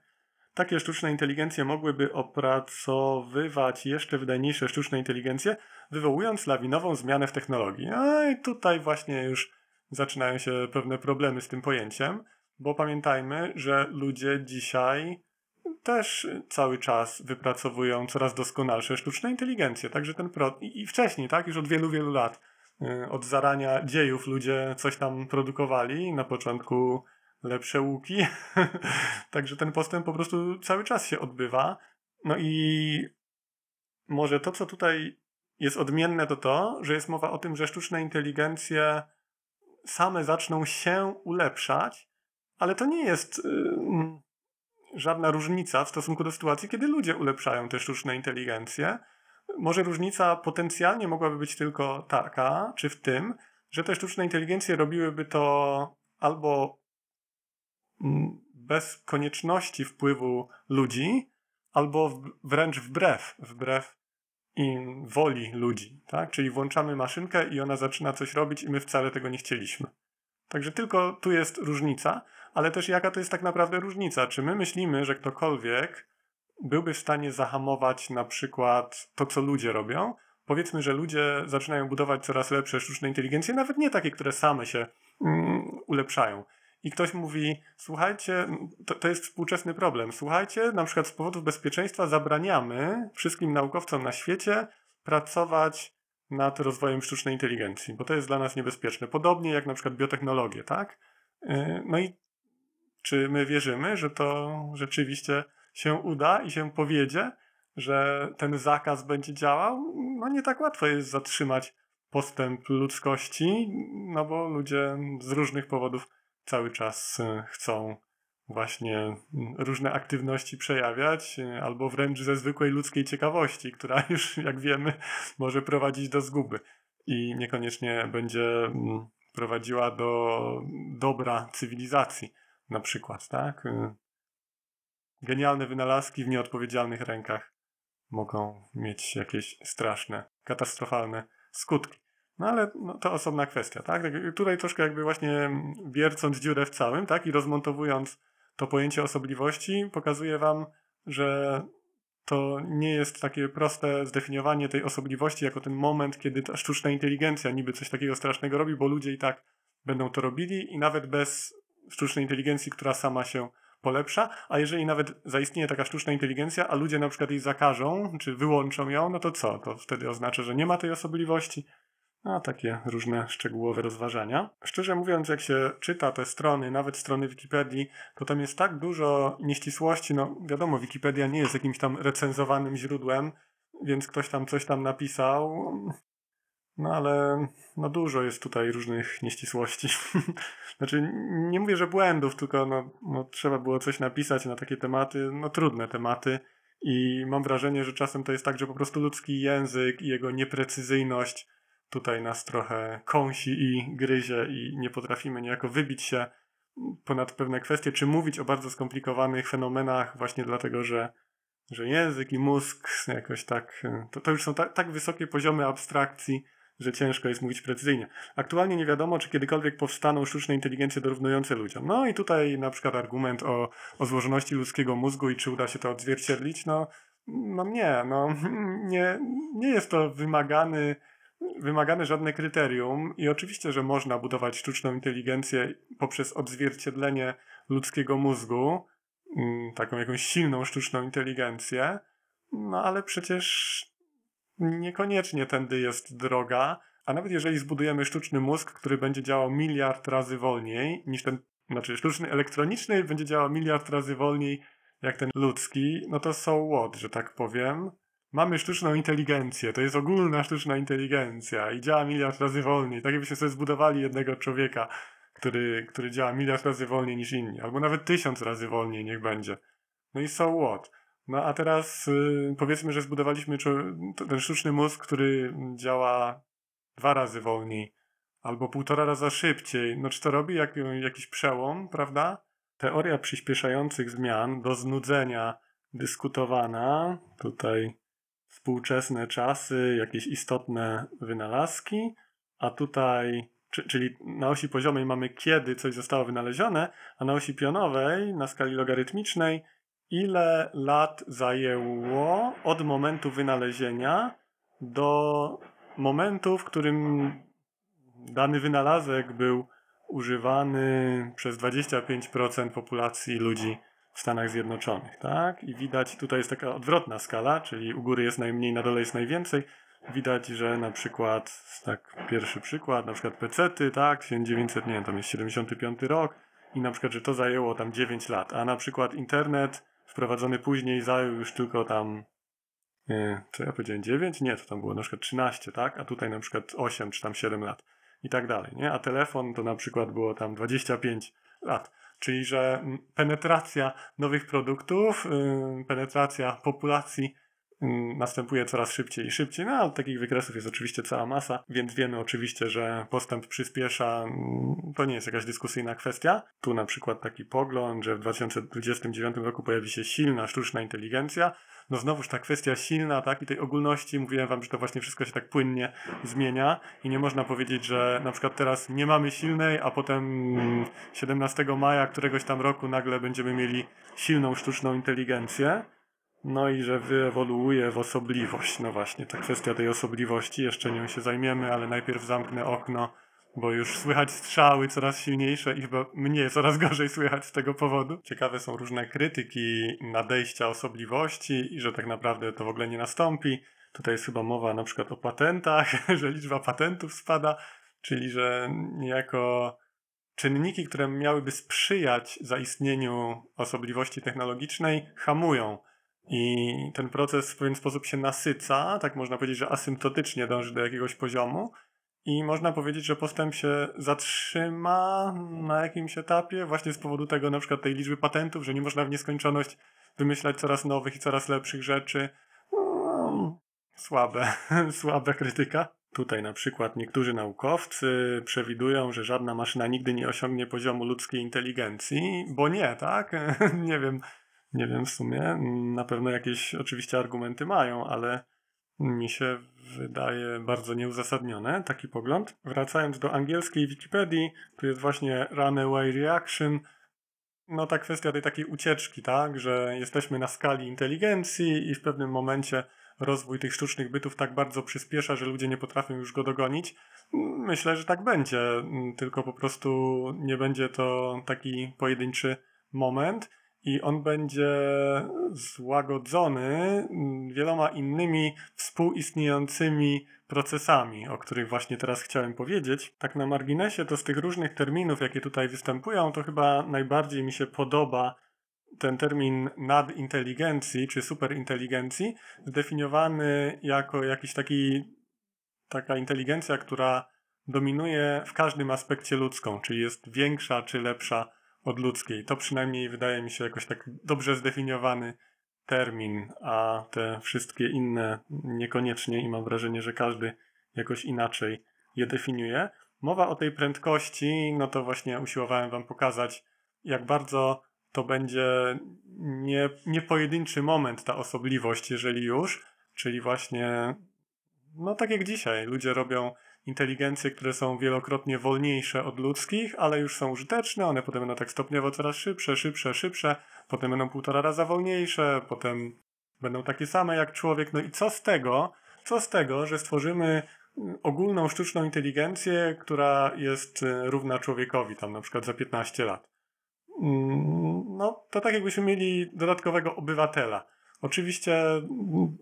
Takie sztuczne inteligencje mogłyby opracowywać jeszcze wydajniejsze sztuczne inteligencje, wywołując lawinową zmianę w technologii. A i tutaj właśnie już zaczynają się pewne problemy z tym pojęciem, bo pamiętajmy, że ludzie dzisiaj też cały czas wypracowują coraz doskonalsze sztuczne inteligencje, także ten pro... i wcześniej, tak, już od wielu, wielu lat, y, od zarania dziejów ludzie coś tam produkowali, na początku lepsze łuki, także ten postęp po prostu cały czas się odbywa, no i może to, co tutaj jest odmienne, to to, że jest mowa o tym, że sztuczne inteligencje same zaczną się ulepszać, ale to nie jest... Yy żadna różnica w stosunku do sytuacji, kiedy ludzie ulepszają te sztuczne inteligencje. Może różnica potencjalnie mogłaby być tylko taka, czy w tym, że te sztuczne inteligencje robiłyby to albo bez konieczności wpływu ludzi, albo wręcz wbrew, wbrew im woli ludzi, tak? Czyli włączamy maszynkę i ona zaczyna coś robić i my wcale tego nie chcieliśmy. Także tylko tu jest różnica ale też jaka to jest tak naprawdę różnica? Czy my myślimy, że ktokolwiek byłby w stanie zahamować na przykład to, co ludzie robią? Powiedzmy, że ludzie zaczynają budować coraz lepsze sztuczne inteligencje, nawet nie takie, które same się mm, ulepszają. I ktoś mówi, słuchajcie, to, to jest współczesny problem. Słuchajcie, na przykład z powodów bezpieczeństwa zabraniamy wszystkim naukowcom na świecie pracować nad rozwojem sztucznej inteligencji, bo to jest dla nas niebezpieczne. Podobnie jak na przykład biotechnologie, tak? Y, no i czy my wierzymy, że to rzeczywiście się uda i się powiedzie, że ten zakaz będzie działał? No nie tak łatwo jest zatrzymać postęp ludzkości, no bo ludzie z różnych powodów cały czas y, chcą właśnie różne aktywności przejawiać, y, albo wręcz ze zwykłej ludzkiej ciekawości, która już, jak wiemy, może prowadzić do zguby i niekoniecznie będzie mm, prowadziła do dobra cywilizacji na przykład, tak? Y, genialne wynalazki w nieodpowiedzialnych rękach mogą mieć jakieś straszne, katastrofalne skutki. No ale no, to osobna kwestia, tak? tak y, tutaj troszkę jakby właśnie mm, wiercąc dziurę w całym, tak? I rozmontowując to pojęcie osobliwości, pokazuję wam, że to nie jest takie proste zdefiniowanie tej osobliwości jako ten moment, kiedy ta sztuczna inteligencja niby coś takiego strasznego robi, bo ludzie i tak będą to robili i nawet bez sztucznej inteligencji, która sama się polepsza, a jeżeli nawet zaistnieje taka sztuczna inteligencja, a ludzie na przykład jej zakażą, czy wyłączą ją, no to co? To wtedy oznacza, że nie ma tej osobliwości. No, takie różne szczegółowe rozważania. Szczerze mówiąc, jak się czyta te strony, nawet strony Wikipedii, to tam jest tak dużo nieścisłości. No, wiadomo, Wikipedia nie jest jakimś tam recenzowanym źródłem, więc ktoś tam coś tam napisał. No ale no dużo jest tutaj różnych nieścisłości. znaczy, nie mówię, że błędów, tylko no, no, trzeba było coś napisać na takie tematy, no trudne tematy. I mam wrażenie, że czasem to jest tak, że po prostu ludzki język i jego nieprecyzyjność tutaj nas trochę kąsi i gryzie i nie potrafimy niejako wybić się ponad pewne kwestie, czy mówić o bardzo skomplikowanych fenomenach właśnie dlatego, że, że język i mózg jakoś tak, to, to już są ta, tak wysokie poziomy abstrakcji, że ciężko jest mówić precyzyjnie. Aktualnie nie wiadomo, czy kiedykolwiek powstaną sztuczne inteligencje dorównujące ludziom. No i tutaj na przykład argument o, o złożoności ludzkiego mózgu i czy uda się to odzwierciedlić, no, no nie, no nie, nie jest to wymagany wymagane żadne kryterium i oczywiście, że można budować sztuczną inteligencję poprzez odzwierciedlenie ludzkiego mózgu, mm, taką jakąś silną sztuczną inteligencję, no ale przecież Niekoniecznie tędy jest droga, a nawet jeżeli zbudujemy sztuczny mózg, który będzie działał miliard razy wolniej niż ten, znaczy sztuczny elektroniczny będzie działał miliard razy wolniej jak ten ludzki, no to so what, że tak powiem. Mamy sztuczną inteligencję, to jest ogólna sztuczna inteligencja i działa miliard razy wolniej. Tak jakbyśmy sobie zbudowali jednego człowieka, który, który działa miliard razy wolniej niż inni, albo nawet tysiąc razy wolniej niech będzie. No i so what? No a teraz y, powiedzmy, że zbudowaliśmy ten sztuczny mózg, który działa dwa razy wolniej albo półtora raza szybciej. No czy to robi jak, y, jakiś przełom, prawda? Teoria przyspieszających zmian do znudzenia dyskutowana. Tutaj współczesne czasy, jakieś istotne wynalazki, a tutaj, czy, czyli na osi poziomej mamy kiedy coś zostało wynalezione, a na osi pionowej, na skali logarytmicznej, ile lat zajęło od momentu wynalezienia do momentu, w którym dany wynalazek był używany przez 25% populacji ludzi w Stanach Zjednoczonych, tak? I widać, tutaj jest taka odwrotna skala, czyli u góry jest najmniej, na dole jest najwięcej. Widać, że na przykład, tak, pierwszy przykład, na przykład pecety, tak, 1900, nie wiem, tam jest 75 rok i na przykład, że to zajęło tam 9 lat, a na przykład internet wprowadzony później zajął już tylko tam, yy, co ja powiedziałem, 9? Nie, to tam było na przykład 13, tak? A tutaj na przykład 8 czy tam 7 lat i tak dalej, nie? A telefon to na przykład było tam 25 lat. Czyli, że mm, penetracja nowych produktów, y, penetracja populacji Mm, następuje coraz szybciej i szybciej. No, ale takich wykresów jest oczywiście cała masa, więc wiemy oczywiście, że postęp przyspiesza. Mm, to nie jest jakaś dyskusyjna kwestia. Tu na przykład taki pogląd, że w 2029 roku pojawi się silna sztuczna inteligencja. No znowuż ta kwestia silna, tak, i tej ogólności, mówiłem wam, że to właśnie wszystko się tak płynnie zmienia i nie można powiedzieć, że na przykład teraz nie mamy silnej, a potem 17 maja któregoś tam roku nagle będziemy mieli silną sztuczną inteligencję no i że wyewoluuje w osobliwość. No właśnie, ta kwestia tej osobliwości, jeszcze nią się zajmiemy, ale najpierw zamknę okno, bo już słychać strzały coraz silniejsze i chyba mnie coraz gorzej słychać z tego powodu. Ciekawe są różne krytyki nadejścia osobliwości i że tak naprawdę to w ogóle nie nastąpi. Tutaj jest chyba mowa na przykład o patentach, że liczba patentów spada, czyli że niejako czynniki, które miałyby sprzyjać zaistnieniu osobliwości technologicznej, hamują i ten proces w pewien sposób się nasyca, tak można powiedzieć, że asymptotycznie dąży do jakiegoś poziomu. I można powiedzieć, że postęp się zatrzyma na jakimś etapie, właśnie z powodu tego, na przykład tej liczby patentów, że nie można w nieskończoność wymyślać coraz nowych i coraz lepszych rzeczy. Mm, słabe, słaba krytyka. Tutaj na przykład niektórzy naukowcy przewidują, że żadna maszyna nigdy nie osiągnie poziomu ludzkiej inteligencji, bo nie, tak? nie wiem, nie wiem w sumie. Na pewno jakieś oczywiście argumenty mają, ale mi się wydaje bardzo nieuzasadnione taki pogląd. Wracając do angielskiej Wikipedii, tu jest właśnie runaway reaction. No ta kwestia tej takiej ucieczki, tak, że jesteśmy na skali inteligencji i w pewnym momencie rozwój tych sztucznych bytów tak bardzo przyspiesza, że ludzie nie potrafią już go dogonić. Myślę, że tak będzie, tylko po prostu nie będzie to taki pojedynczy moment i on będzie złagodzony wieloma innymi współistniejącymi procesami, o których właśnie teraz chciałem powiedzieć. Tak na marginesie, to z tych różnych terminów, jakie tutaj występują, to chyba najbardziej mi się podoba ten termin nadinteligencji czy superinteligencji, zdefiniowany jako jakiś taki, taka inteligencja, która dominuje w każdym aspekcie ludzką, czyli jest większa czy lepsza od ludzkiej. To przynajmniej wydaje mi się jakoś tak dobrze zdefiniowany termin, a te wszystkie inne niekoniecznie i mam wrażenie, że każdy jakoś inaczej je definiuje. Mowa o tej prędkości, no to właśnie usiłowałem Wam pokazać, jak bardzo to będzie nie, nie pojedynczy moment, ta osobliwość, jeżeli już, czyli właśnie, no tak jak dzisiaj, ludzie robią inteligencje, które są wielokrotnie wolniejsze od ludzkich, ale już są użyteczne, one potem będą tak stopniowo coraz szybsze, szybsze, szybsze, potem będą półtora raza wolniejsze, potem będą takie same jak człowiek. No i co z tego? Co z tego, że stworzymy mm, ogólną sztuczną inteligencję, która jest y, równa człowiekowi, tam na przykład za 15 lat? Mm, no, to tak jakbyśmy mieli dodatkowego obywatela. Oczywiście mm,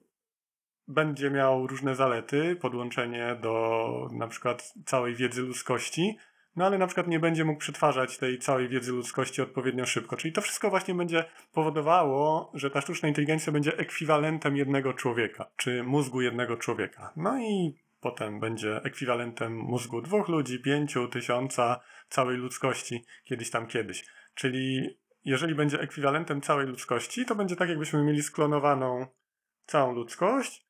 będzie miał różne zalety, podłączenie do na przykład całej wiedzy ludzkości, no ale na przykład nie będzie mógł przetwarzać tej całej wiedzy ludzkości odpowiednio szybko. Czyli to wszystko właśnie będzie powodowało, że ta sztuczna inteligencja będzie ekwiwalentem jednego człowieka, czy mózgu jednego człowieka. No i potem będzie ekwiwalentem mózgu dwóch ludzi, pięciu, tysiąca, całej ludzkości, kiedyś tam kiedyś. Czyli jeżeli będzie ekwiwalentem całej ludzkości, to będzie tak, jakbyśmy mieli sklonowaną całą ludzkość,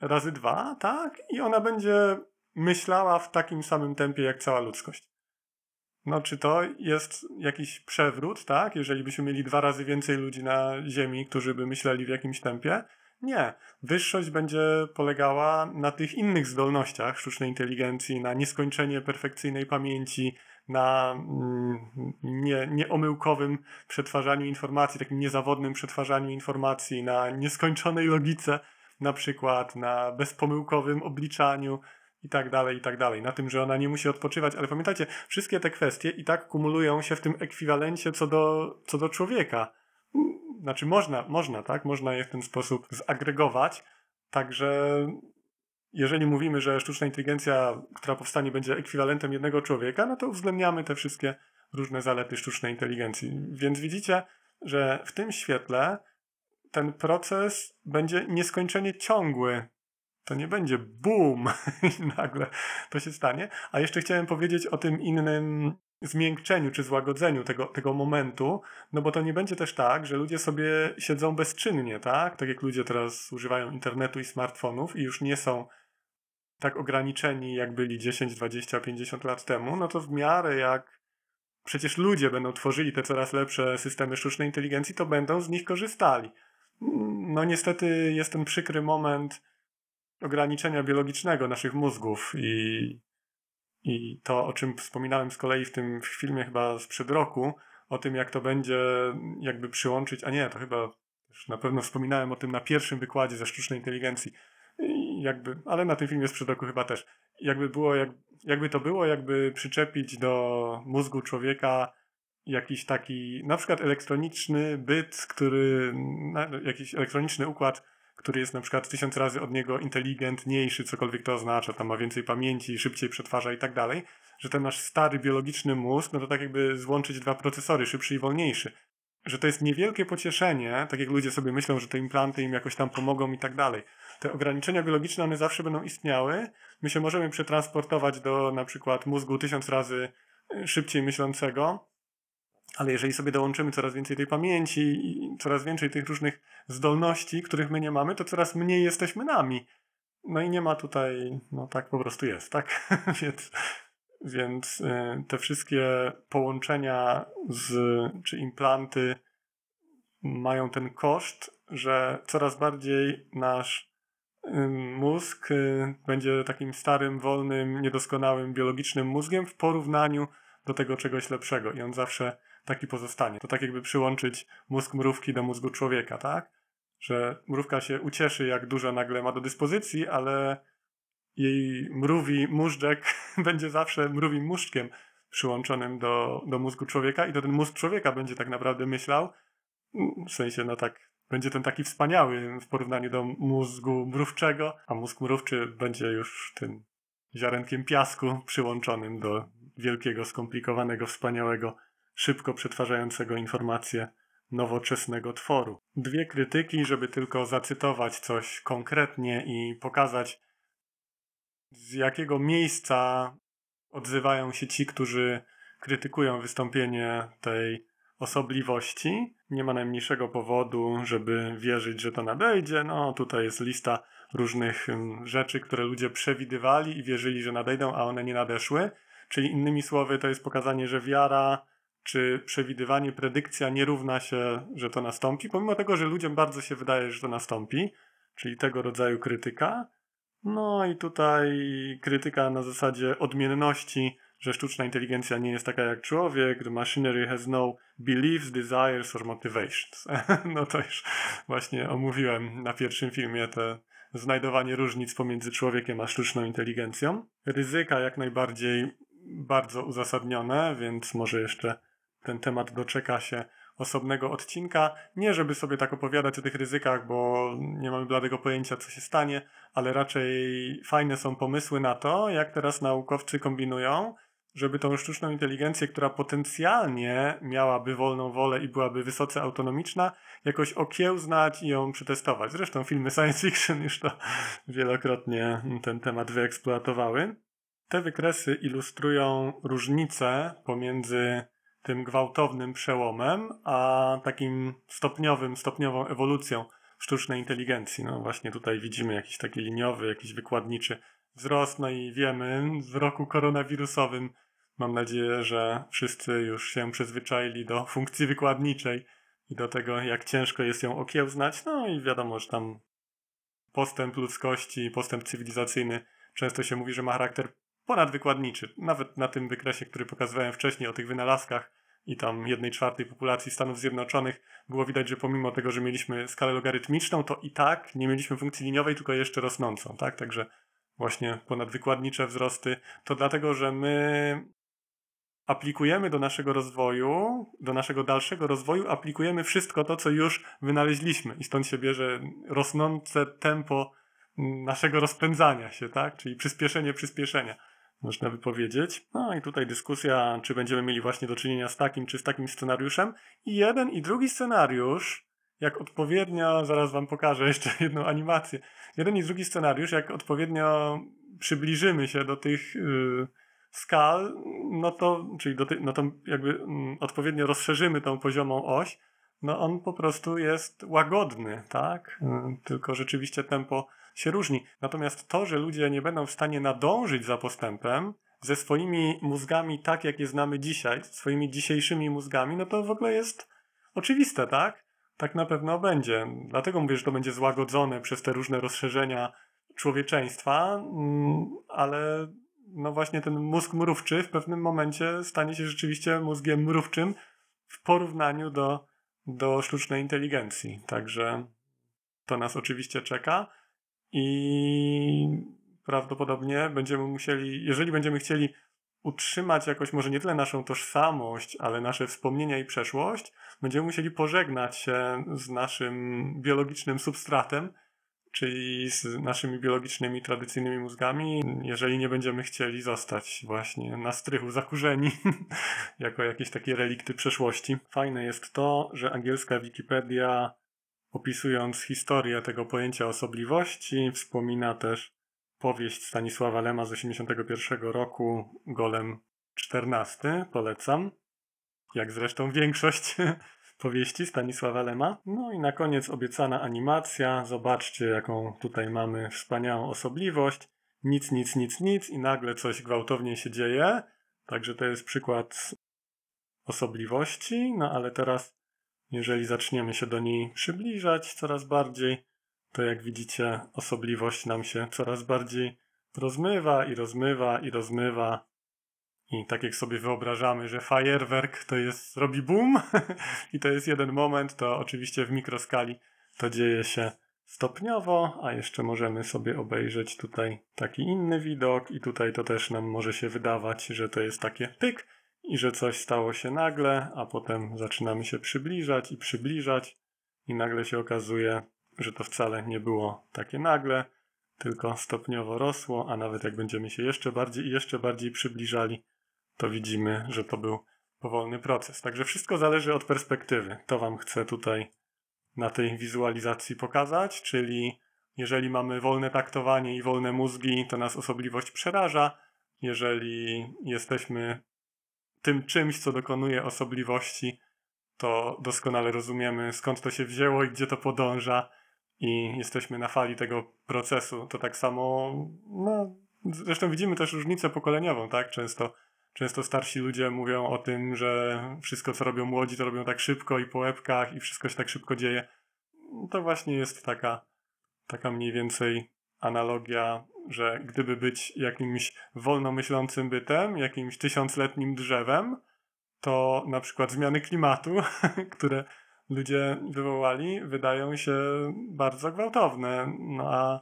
razy dwa, tak? I ona będzie myślała w takim samym tempie jak cała ludzkość. No, czy to jest jakiś przewrót, tak? Jeżeli byśmy mieli dwa razy więcej ludzi na Ziemi, którzy by myśleli w jakimś tempie? Nie. Wyższość będzie polegała na tych innych zdolnościach sztucznej inteligencji, na nieskończenie perfekcyjnej pamięci, na mm, nie, nieomyłkowym przetwarzaniu informacji, takim niezawodnym przetwarzaniu informacji, na nieskończonej logice na przykład na bezpomyłkowym obliczaniu i tak dalej, i tak dalej. Na tym, że ona nie musi odpoczywać, ale pamiętajcie, wszystkie te kwestie i tak kumulują się w tym ekwiwalencie co do, co do człowieka. Znaczy można, można, tak? Można je w ten sposób zagregować, także jeżeli mówimy, że sztuczna inteligencja, która powstanie, będzie ekwiwalentem jednego człowieka, no to uwzględniamy te wszystkie różne zalety sztucznej inteligencji. Więc widzicie, że w tym świetle ten proces będzie nieskończenie ciągły. To nie będzie boom nagle to się stanie. A jeszcze chciałem powiedzieć o tym innym zmiękczeniu czy złagodzeniu tego, tego momentu, no bo to nie będzie też tak, że ludzie sobie siedzą bezczynnie, tak? Tak jak ludzie teraz używają internetu i smartfonów i już nie są tak ograniczeni, jak byli 10, 20, 50 lat temu, no to w miarę jak przecież ludzie będą tworzyli te coraz lepsze systemy sztucznej inteligencji, to będą z nich korzystali no niestety jest ten przykry moment ograniczenia biologicznego naszych mózgów i, i to, o czym wspominałem z kolei w tym filmie chyba sprzed roku, o tym jak to będzie jakby przyłączyć, a nie, to chyba już na pewno wspominałem o tym na pierwszym wykładzie ze sztucznej inteligencji, jakby, ale na tym filmie sprzed roku chyba też. Jakby było, jak, jakby to było, jakby przyczepić do mózgu człowieka jakiś taki, na przykład elektroniczny byt, który, jakiś elektroniczny układ, który jest na przykład tysiąc razy od niego inteligentniejszy, cokolwiek to oznacza, tam ma więcej pamięci, szybciej przetwarza i tak dalej, że ten nasz stary biologiczny mózg, no to tak jakby złączyć dwa procesory, szybszy i wolniejszy. Że to jest niewielkie pocieszenie, tak jak ludzie sobie myślą, że te implanty im jakoś tam pomogą i tak dalej. Te ograniczenia biologiczne, one zawsze będą istniały. My się możemy przetransportować do na przykład mózgu tysiąc razy e, szybciej myślącego, ale jeżeli sobie dołączymy coraz więcej tej pamięci i coraz więcej tych różnych zdolności, których my nie mamy, to coraz mniej jesteśmy nami. No i nie ma tutaj, no tak po prostu jest, tak? więc więc y, te wszystkie połączenia z, czy implanty mają ten koszt, że coraz bardziej nasz y, mózg y, będzie takim starym, wolnym, niedoskonałym biologicznym mózgiem w porównaniu do tego czegoś lepszego. I on zawsze taki pozostanie. To tak jakby przyłączyć mózg mrówki do mózgu człowieka, tak? Że mrówka się ucieszy, jak dużo nagle ma do dyspozycji, ale jej mrówi móżdżek będzie zawsze mrówim muszczkiem przyłączonym do, do mózgu człowieka i to ten mózg człowieka będzie tak naprawdę myślał, w sensie no tak, będzie ten taki wspaniały w porównaniu do mózgu mrówczego, a mózg mrówczy będzie już tym ziarenkiem piasku przyłączonym do wielkiego, skomplikowanego, wspaniałego szybko przetwarzającego informacje nowoczesnego tworu. Dwie krytyki, żeby tylko zacytować coś konkretnie i pokazać, z jakiego miejsca odzywają się ci, którzy krytykują wystąpienie tej osobliwości. Nie ma najmniejszego powodu, żeby wierzyć, że to nadejdzie. No, tutaj jest lista różnych mm, rzeczy, które ludzie przewidywali i wierzyli, że nadejdą, a one nie nadeszły. Czyli innymi słowy, to jest pokazanie, że wiara czy przewidywanie, predykcja nie równa się, że to nastąpi, pomimo tego, że ludziom bardzo się wydaje, że to nastąpi, czyli tego rodzaju krytyka. No i tutaj krytyka na zasadzie odmienności, że sztuczna inteligencja nie jest taka jak człowiek, the machinery has no beliefs, desires or motivations. no to już właśnie omówiłem na pierwszym filmie te znajdowanie różnic pomiędzy człowiekiem a sztuczną inteligencją. Ryzyka jak najbardziej bardzo uzasadnione, więc może jeszcze ten temat doczeka się osobnego odcinka. Nie, żeby sobie tak opowiadać o tych ryzykach, bo nie mamy bladego pojęcia, co się stanie, ale raczej fajne są pomysły na to, jak teraz naukowcy kombinują, żeby tą sztuczną inteligencję, która potencjalnie miałaby wolną wolę i byłaby wysoce autonomiczna, jakoś okiełznać i ją przetestować. Zresztą filmy science fiction już to wielokrotnie ten temat wyeksploatowały. Te wykresy ilustrują różnice pomiędzy tym gwałtownym przełomem, a takim stopniowym, stopniową ewolucją sztucznej inteligencji. No właśnie tutaj widzimy jakiś taki liniowy, jakiś wykładniczy wzrost, no i wiemy, w roku koronawirusowym mam nadzieję, że wszyscy już się przyzwyczaili do funkcji wykładniczej i do tego, jak ciężko jest ją okiełznać. No i wiadomo, że tam postęp ludzkości, postęp cywilizacyjny często się mówi, że ma charakter ponadwykładniczy. Nawet na tym wykresie, który pokazywałem wcześniej o tych wynalazkach i tam jednej czwartej populacji Stanów Zjednoczonych było widać, że pomimo tego, że mieliśmy skalę logarytmiczną, to i tak nie mieliśmy funkcji liniowej, tylko jeszcze rosnącą, tak? Także właśnie ponadwykładnicze wzrosty. To dlatego, że my aplikujemy do naszego rozwoju, do naszego dalszego rozwoju, aplikujemy wszystko to, co już wynaleźliśmy i stąd się bierze rosnące tempo naszego rozpędzania się, tak? Czyli przyspieszenie przyspieszenia można by powiedzieć. No i tutaj dyskusja, czy będziemy mieli właśnie do czynienia z takim czy z takim scenariuszem. I jeden i drugi scenariusz, jak odpowiednio, zaraz wam pokażę jeszcze jedną animację. Jeden i drugi scenariusz, jak odpowiednio przybliżymy się do tych yy, skal, no to, czyli do ty, no to jakby mm, odpowiednio rozszerzymy tą poziomą oś, no on po prostu jest łagodny, tak? Yy, tylko rzeczywiście tempo się różni. Natomiast to, że ludzie nie będą w stanie nadążyć za postępem, ze swoimi mózgami tak, jak je znamy dzisiaj, swoimi dzisiejszymi mózgami, no to w ogóle jest oczywiste, tak? Tak na pewno będzie. Dlatego mówię, że to będzie złagodzone przez te różne rozszerzenia człowieczeństwa, mm, ale no właśnie ten mózg mrówczy w pewnym momencie stanie się rzeczywiście mózgiem mrówczym w porównaniu do, do sztucznej inteligencji. Także to nas oczywiście czeka i prawdopodobnie będziemy musieli, jeżeli będziemy chcieli utrzymać jakoś może nie tyle naszą tożsamość, ale nasze wspomnienia i przeszłość, będziemy musieli pożegnać się z naszym biologicznym substratem, czyli z naszymi biologicznymi, tradycyjnymi mózgami, jeżeli nie będziemy chcieli zostać właśnie na strychu zakurzeni jako jakieś takie relikty przeszłości. Fajne jest to, że angielska Wikipedia opisując historię tego pojęcia osobliwości, wspomina też powieść Stanisława Lema z 1981 roku, Golem 14, polecam, jak zresztą większość powieści Stanisława Lema. No i na koniec obiecana animacja, zobaczcie jaką tutaj mamy wspaniałą osobliwość, nic, nic, nic, nic i nagle coś gwałtownie się dzieje, także to jest przykład osobliwości, no ale teraz jeżeli zaczniemy się do niej przybliżać coraz bardziej, to jak widzicie, osobliwość nam się coraz bardziej rozmywa i rozmywa i rozmywa. I tak jak sobie wyobrażamy, że fajerwerk to jest, robi boom i to jest jeden moment, to oczywiście w mikroskali to dzieje się stopniowo, a jeszcze możemy sobie obejrzeć tutaj taki inny widok i tutaj to też nam może się wydawać, że to jest takie pyk, i że coś stało się nagle, a potem zaczynamy się przybliżać i przybliżać, i nagle się okazuje, że to wcale nie było takie nagle, tylko stopniowo rosło, a nawet jak będziemy się jeszcze bardziej i jeszcze bardziej przybliżali, to widzimy, że to był powolny proces. Także wszystko zależy od perspektywy. To Wam chcę tutaj na tej wizualizacji pokazać, czyli jeżeli mamy wolne taktowanie i wolne mózgi, to nas osobliwość przeraża. Jeżeli jesteśmy tym czymś, co dokonuje osobliwości, to doskonale rozumiemy, skąd to się wzięło i gdzie to podąża, i jesteśmy na fali tego procesu. To tak samo, no, zresztą widzimy też różnicę pokoleniową, tak? Często, często starsi ludzie mówią o tym, że wszystko, co robią młodzi, to robią tak szybko i po łebkach, i wszystko się tak szybko dzieje. To właśnie jest taka, taka mniej więcej analogia że gdyby być jakimś wolnomyślącym bytem, jakimś tysiącletnim drzewem, to na przykład zmiany klimatu, które ludzie wywołali, wydają się bardzo gwałtowne. No a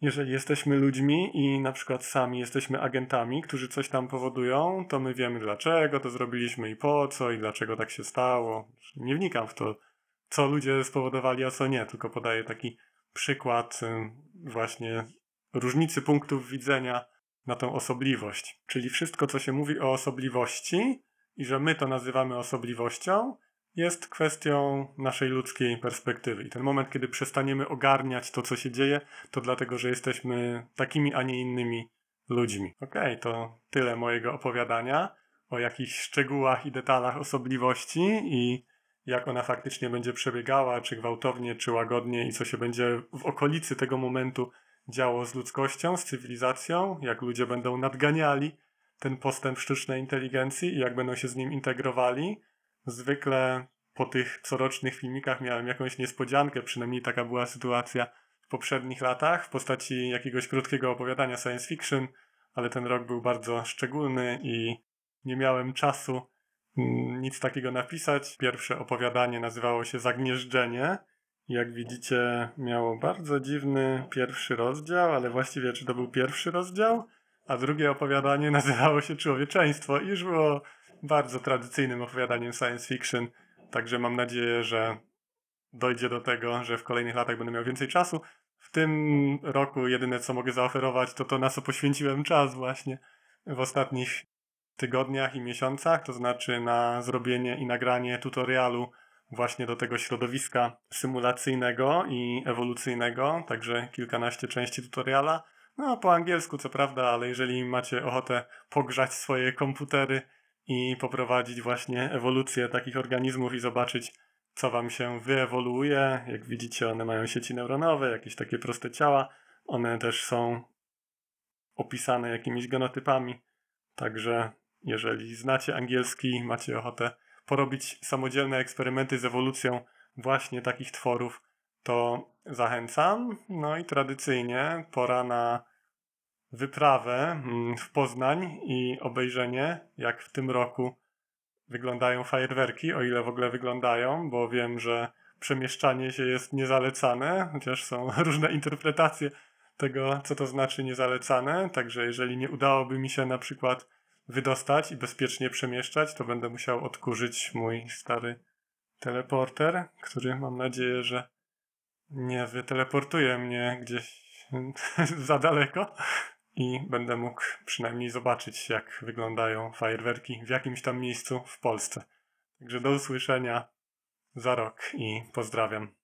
jeżeli jesteśmy ludźmi i na przykład sami jesteśmy agentami, którzy coś tam powodują, to my wiemy dlaczego to zrobiliśmy i po co i dlaczego tak się stało. Nie wnikam w to, co ludzie spowodowali, a co nie, tylko podaję taki przykład właśnie różnicy punktów widzenia na tą osobliwość. Czyli wszystko, co się mówi o osobliwości i że my to nazywamy osobliwością, jest kwestią naszej ludzkiej perspektywy. I ten moment, kiedy przestaniemy ogarniać to, co się dzieje, to dlatego, że jesteśmy takimi, a nie innymi ludźmi. Okej, okay, to tyle mojego opowiadania o jakichś szczegółach i detalach osobliwości i jak ona faktycznie będzie przebiegała, czy gwałtownie, czy łagodnie i co się będzie w okolicy tego momentu działo z ludzkością, z cywilizacją, jak ludzie będą nadganiali ten postęp sztucznej inteligencji i jak będą się z nim integrowali. Zwykle po tych corocznych filmikach miałem jakąś niespodziankę, przynajmniej taka była sytuacja w poprzednich latach w postaci jakiegoś krótkiego opowiadania science fiction, ale ten rok był bardzo szczególny i nie miałem czasu mm, nic takiego napisać. Pierwsze opowiadanie nazywało się Zagnieżdżenie jak widzicie, miało bardzo dziwny pierwszy rozdział, ale właściwie czy to był pierwszy rozdział? A drugie opowiadanie nazywało się Człowieczeństwo i już było bardzo tradycyjnym opowiadaniem science fiction. Także mam nadzieję, że dojdzie do tego, że w kolejnych latach będę miał więcej czasu. W tym roku jedyne co mogę zaoferować to to, na co poświęciłem czas właśnie w ostatnich tygodniach i miesiącach, to znaczy na zrobienie i nagranie tutorialu właśnie do tego środowiska symulacyjnego i ewolucyjnego, także kilkanaście części tutoriala. No, po angielsku co prawda, ale jeżeli macie ochotę pogrzać swoje komputery i poprowadzić właśnie ewolucję takich organizmów i zobaczyć, co wam się wyewoluuje. Jak widzicie, one mają sieci neuronowe, jakieś takie proste ciała. One też są opisane jakimiś genotypami. Także jeżeli znacie angielski, macie ochotę porobić samodzielne eksperymenty z ewolucją właśnie takich tworów, to zachęcam. No i tradycyjnie pora na wyprawę mm, w Poznań i obejrzenie, jak w tym roku wyglądają fajerwerki, o ile w ogóle wyglądają, bo wiem, że przemieszczanie się jest niezalecane, chociaż są różne interpretacje tego, co to znaczy niezalecane. Także jeżeli nie udałoby mi się na przykład wydostać i bezpiecznie przemieszczać, to będę musiał odkurzyć mój stary teleporter, który mam nadzieję, że nie wyteleportuje mnie gdzieś za daleko i będę mógł przynajmniej zobaczyć, jak wyglądają fajerwerki w jakimś tam miejscu w Polsce. Także do usłyszenia za rok i pozdrawiam.